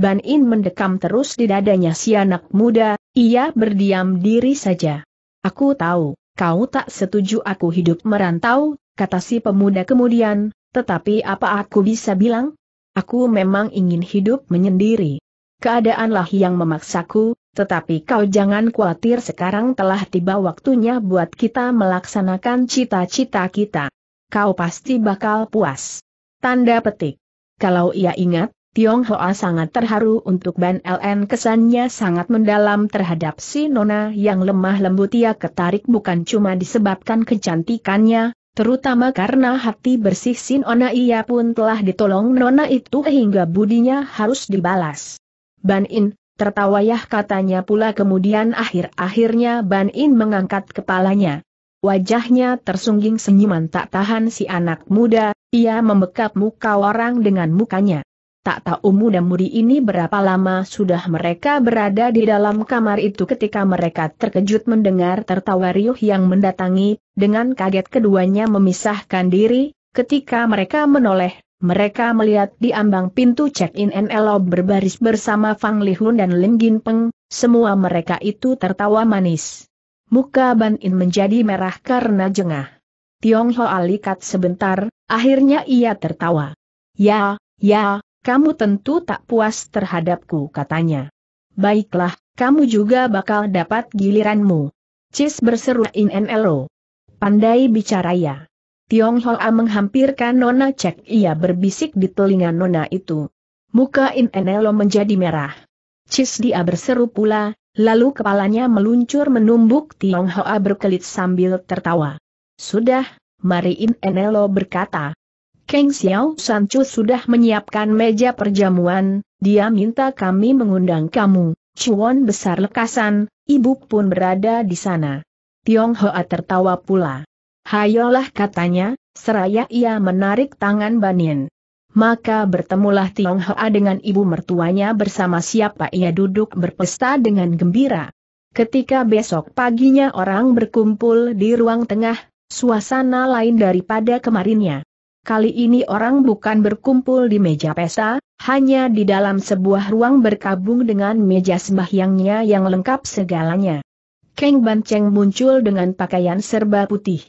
Ban In mendekam terus di dadanya si anak muda, ia berdiam diri saja. Aku tahu, kau tak setuju aku hidup merantau, kata si pemuda kemudian, tetapi apa aku bisa bilang? Aku memang ingin hidup menyendiri. Keadaanlah yang memaksaku, tetapi kau jangan khawatir sekarang telah tiba waktunya buat kita melaksanakan cita-cita kita. Kau pasti bakal puas. Tanda petik. Kalau ia ingat, Tionghoa sangat terharu untuk Ban LN kesannya sangat mendalam terhadap si Nona yang lemah lembut ia ketarik bukan cuma disebabkan kecantikannya, Terutama karena hati bersih Sin Ona ia pun telah ditolong Nona itu hingga budinya harus dibalas. Ban In, Tertawa yah katanya pula kemudian akhir-akhirnya Ban In mengangkat kepalanya. Wajahnya tersungging senyuman tak tahan si anak muda, ia membekap muka orang dengan mukanya. Tak tahu muda mudi ini berapa lama sudah mereka berada di dalam kamar itu ketika mereka terkejut mendengar tertawa riuh yang mendatangi, dengan kaget keduanya memisahkan diri, ketika mereka menoleh mereka melihat di ambang pintu check-in NLO berbaris bersama Fang Lihun dan Lim Gin Peng, semua mereka itu tertawa manis. Muka Ban In menjadi merah karena jengah. Tiong Ho alikat sebentar, akhirnya ia tertawa. Ya, ya, kamu tentu tak puas terhadapku katanya. Baiklah, kamu juga bakal dapat giliranmu. Cis berseru In NLO. Pandai bicara ya. Tiong Hoa menghampirkan Nona Cek ia berbisik di telinga Nona itu. Muka In Enelo menjadi merah. Cis dia berseru pula, lalu kepalanya meluncur menumbuk Tiong Hoa berkelit sambil tertawa. Sudah, mari In Enelo berkata. Keng Xiao Sancho sudah menyiapkan meja perjamuan, dia minta kami mengundang kamu, Chuan besar lekasan, ibu pun berada di sana. Tiong Hoa tertawa pula. Hayolah katanya, seraya ia menarik tangan Banin. Maka bertemulah Tiong Hoa dengan ibu mertuanya bersama siapa ia duduk berpesta dengan gembira. Ketika besok paginya orang berkumpul di ruang tengah, suasana lain daripada kemarinnya. Kali ini orang bukan berkumpul di meja pesta, hanya di dalam sebuah ruang berkabung dengan meja sembahyangnya yang lengkap segalanya. Keng Banceng muncul dengan pakaian serba putih.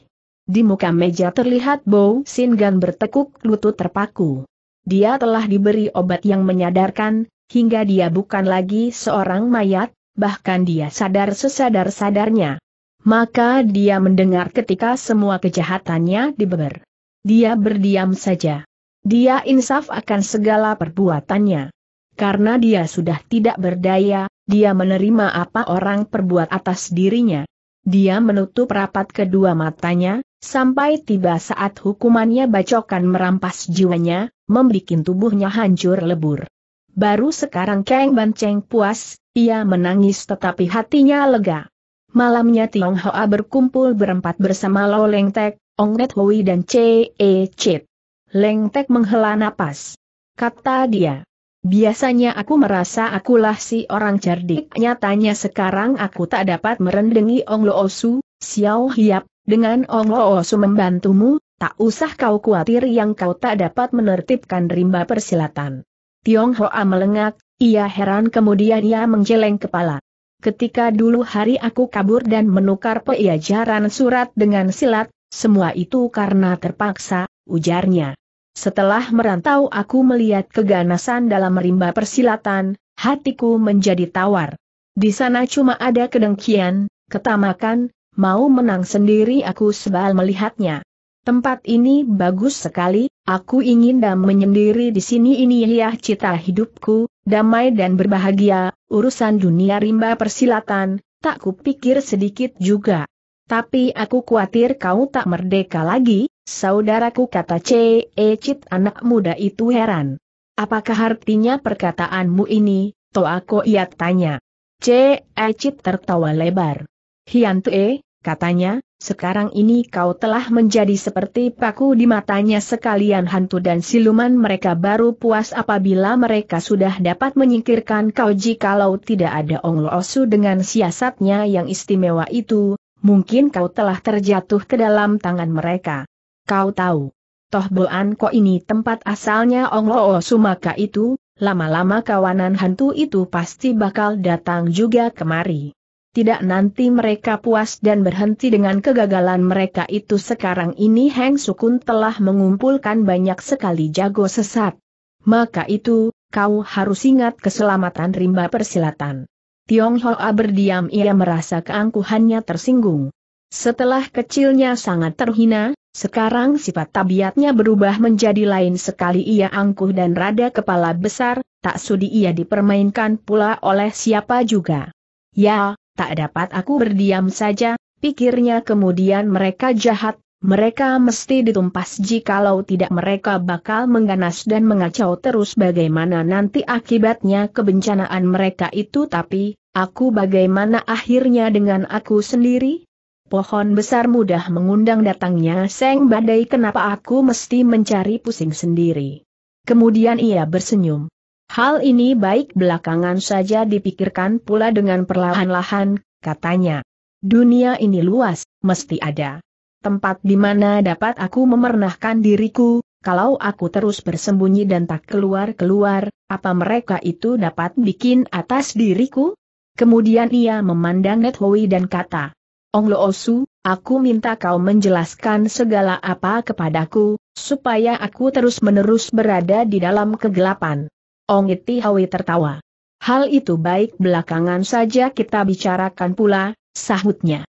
Di muka meja terlihat Bow Singan bertekuk lutut terpaku. Dia telah diberi obat yang menyadarkan, hingga dia bukan lagi seorang mayat, bahkan dia sadar sesadar-sadarnya. Maka dia mendengar ketika semua kejahatannya dibeber. Dia berdiam saja. Dia insaf akan segala perbuatannya. Karena dia sudah tidak berdaya, dia menerima apa orang perbuat atas dirinya. Dia menutup rapat kedua matanya, Sampai tiba saat hukumannya bacokan merampas jiwanya, membuat tubuhnya hancur lebur. Baru sekarang Kang Banceng puas, ia menangis tetapi hatinya lega. Malamnya Tionghoa berkumpul berempat bersama Lo Leng Tek, Ong Net Hui dan Ce E Chit. Leng Tek menghela napas. Kata dia. Biasanya aku merasa akulah si orang cerdik. Nyatanya sekarang aku tak dapat merendengi Ong Lo Osu, Xiao Hiap, dengan Ong Su membantumu, tak usah kau khawatir yang kau tak dapat menertibkan rimba persilatan. Tiong Hoa melengak, ia heran kemudian ia menggeleng kepala. Ketika dulu hari aku kabur dan menukar peiajaran surat dengan silat, semua itu karena terpaksa, ujarnya. Setelah merantau aku melihat keganasan dalam rimba persilatan, hatiku menjadi tawar. Di sana cuma ada kedengkian, ketamakan, mau menang sendiri aku sebal melihatnya. Tempat ini bagus sekali, aku ingin dam menyendiri di sini ini ya cita hidupku, damai dan berbahagia, urusan dunia rimba persilatan, tak kupikir sedikit juga. Tapi aku khawatir kau tak merdeka lagi, saudaraku kata C. E. Cit anak muda itu heran. Apakah artinya perkataanmu ini, Toako ia tanya. C. E. Cit tertawa lebar. Hian E, katanya, sekarang ini kau telah menjadi seperti paku di matanya sekalian hantu dan siluman mereka baru puas apabila mereka sudah dapat menyingkirkan kau jikalau tidak ada Ong Loosu dengan siasatnya yang istimewa itu, mungkin kau telah terjatuh ke dalam tangan mereka. Kau tahu. Toh Boan kok ini tempat asalnya Ong Loosu maka itu, lama-lama kawanan hantu itu pasti bakal datang juga kemari tidak nanti mereka puas dan berhenti dengan kegagalan mereka itu sekarang ini Heng Sukun telah mengumpulkan banyak sekali jago sesat. Maka itu, kau harus ingat keselamatan rimba persilatan. Tiong Hoa berdiam ia merasa keangkuhannya tersinggung. Setelah kecilnya sangat terhina, sekarang sifat tabiatnya berubah menjadi lain sekali ia angkuh dan rada kepala besar, tak sudi ia dipermainkan pula oleh siapa juga. Ya, tak dapat aku berdiam saja, pikirnya kemudian mereka jahat, mereka mesti ditumpas jikalau tidak mereka bakal mengganas dan mengacau terus bagaimana nanti akibatnya kebencanaan mereka itu tapi, aku bagaimana akhirnya dengan aku sendiri? Pohon besar mudah mengundang datangnya seng badai kenapa aku mesti mencari pusing sendiri. Kemudian ia bersenyum. Hal ini baik belakangan saja dipikirkan pula dengan perlahan-lahan, katanya. Dunia ini luas, mesti ada tempat di mana dapat aku memernahkan diriku, kalau aku terus bersembunyi dan tak keluar-keluar, apa mereka itu dapat bikin atas diriku? Kemudian ia memandang Nethui dan kata, Ong Lo Osu, aku minta kau menjelaskan segala apa kepadaku, supaya aku terus-menerus berada di dalam kegelapan. Ong Itihawi tertawa. Hal itu baik belakangan saja kita bicarakan pula, sahutnya.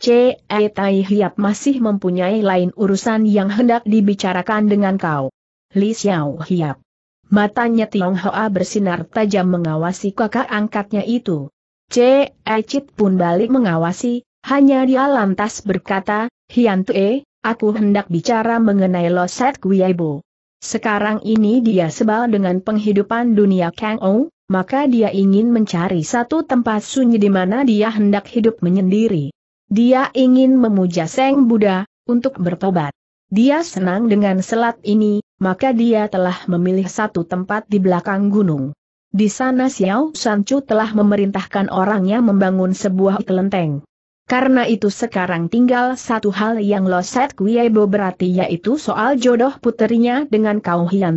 C. E. Tai Hiap masih mempunyai lain urusan yang hendak dibicarakan dengan kau. Li Xiao Hiap. Matanya Tiong Hoa bersinar tajam mengawasi kakak angkatnya itu. C. E. Chit pun balik mengawasi, hanya dia lantas berkata, Hian Tue, aku hendak bicara mengenai Loset Guiaibu. Sekarang ini dia sebal dengan penghidupan dunia Kang Ou, maka dia ingin mencari satu tempat sunyi di mana dia hendak hidup menyendiri. Dia ingin memuja Seng Buddha, untuk bertobat. Dia senang dengan selat ini, maka dia telah memilih satu tempat di belakang gunung. Di sana Xiao Sanchu telah memerintahkan orangnya membangun sebuah kelenteng. Karena itu sekarang tinggal satu hal yang lo Loset Kuiebo berarti yaitu soal jodoh puterinya dengan Kau Hian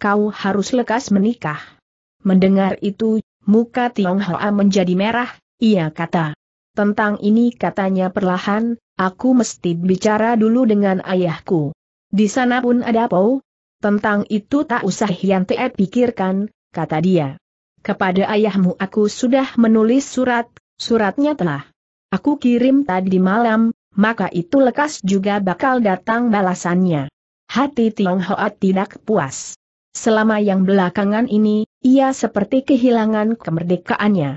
Kau harus lekas menikah. Mendengar itu, muka Tiong Hoa menjadi merah, ia kata. Tentang ini katanya perlahan, aku mesti bicara dulu dengan ayahku. Di sana pun ada pau. Tentang itu tak usah Hian Tae pikirkan, kata dia. Kepada ayahmu aku sudah menulis surat, suratnya telah Aku kirim tadi malam, maka itu lekas juga bakal datang balasannya. Hati Hoat tidak puas. Selama yang belakangan ini, ia seperti kehilangan kemerdekaannya.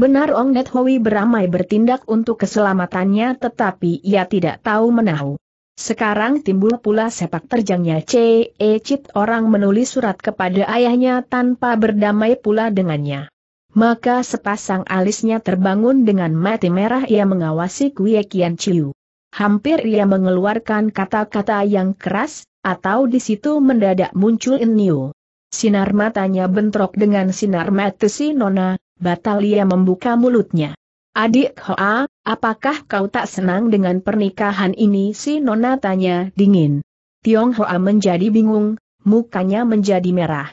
Benar Ong Net Hoi beramai bertindak untuk keselamatannya tetapi ia tidak tahu menahu. Sekarang timbul pula sepak terjangnya C.E. Cit orang menulis surat kepada ayahnya tanpa berdamai pula dengannya. Maka sepasang alisnya terbangun dengan mati merah ia mengawasi Kue Kian Chiu. Hampir ia mengeluarkan kata-kata yang keras, atau di situ mendadak muncul Enio. Sinar matanya bentrok dengan sinar mata si Nona, batal ia membuka mulutnya. Adik Hoa, apakah kau tak senang dengan pernikahan ini si Nona tanya dingin. Tiong Hoa menjadi bingung, mukanya menjadi merah.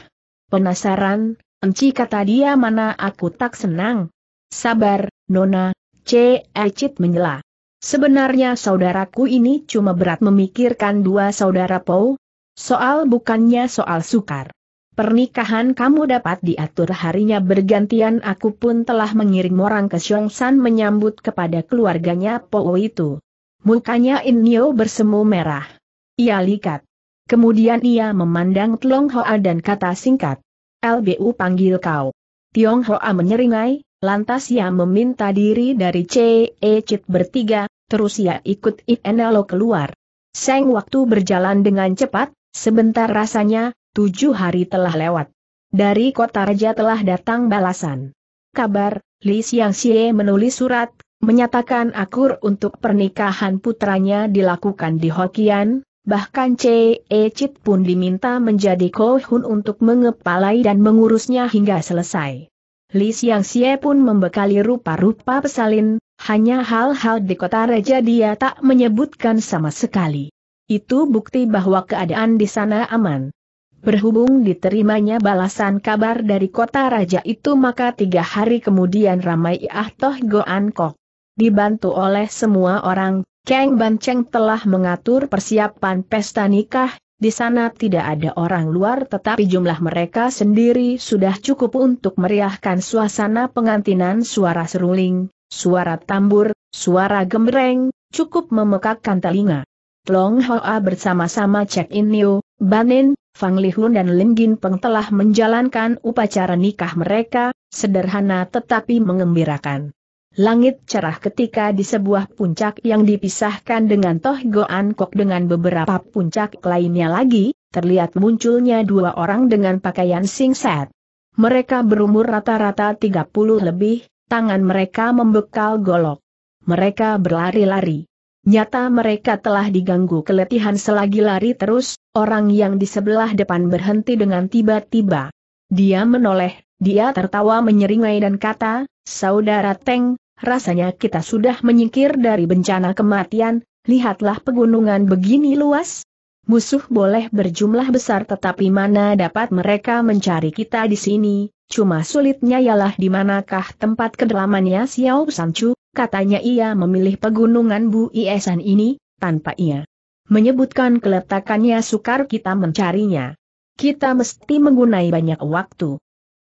Penasaran, Enci kata dia mana aku tak senang. Sabar, Nona, C. Ecit menyela. Sebenarnya saudaraku ini cuma berat memikirkan dua saudara Pau. Soal bukannya soal sukar. Pernikahan kamu dapat diatur harinya bergantian aku pun telah mengirim orang ke San menyambut kepada keluarganya Pau itu. Mukanya Nyo bersemu merah. Ia likat. Kemudian ia memandang Tlong Hoa dan kata singkat. LBU panggil kau. Tiong Hoa menyeringai, lantas ia meminta diri dari CE Cit bertiga, terus ia ikut INLO keluar. Seng waktu berjalan dengan cepat, sebentar rasanya, tujuh hari telah lewat. Dari kota raja telah datang balasan. Kabar, Li Xiang Xie menulis surat, menyatakan akur untuk pernikahan putranya dilakukan di Hokian, Bahkan C. E. Chit pun diminta menjadi kohun untuk mengepalai dan mengurusnya hingga selesai. Li Siang Xie pun membekali rupa-rupa pesalin, hanya hal-hal di kota raja dia tak menyebutkan sama sekali. Itu bukti bahwa keadaan di sana aman. Berhubung diterimanya balasan kabar dari kota raja itu maka tiga hari kemudian ramai Ah Toh Goan Kok. Dibantu oleh semua orang, Kang Banceng telah mengatur persiapan pesta nikah, di sana tidak ada orang luar tetapi jumlah mereka sendiri sudah cukup untuk meriahkan suasana pengantinan suara seruling, suara tambur, suara gembreng, cukup memekakkan telinga. Long Hoa bersama-sama Cek In Niu, Banin, Fang Lihun dan Lim Gin Peng telah menjalankan upacara nikah mereka, sederhana tetapi mengembirakan. Langit cerah ketika di sebuah puncak yang dipisahkan dengan Toh Goan Kok dengan beberapa puncak lainnya lagi, terlihat munculnya dua orang dengan pakaian singset. Mereka berumur rata-rata 30 lebih, tangan mereka membekal golok. Mereka berlari-lari. Nyata mereka telah diganggu keletihan selagi lari terus, orang yang di sebelah depan berhenti dengan tiba-tiba. Dia menoleh, dia tertawa menyeringai dan kata, Saudara Teng, Rasanya kita sudah menyingkir dari bencana kematian, lihatlah pegunungan begini luas. Musuh boleh berjumlah besar tetapi mana dapat mereka mencari kita di sini, cuma sulitnya ialah di manakah tempat kedalamannya Xiao Sanchu, katanya ia memilih pegunungan Bu Iesan ini, tanpa ia menyebutkan keletakannya sukar kita mencarinya. Kita mesti menggunai banyak waktu.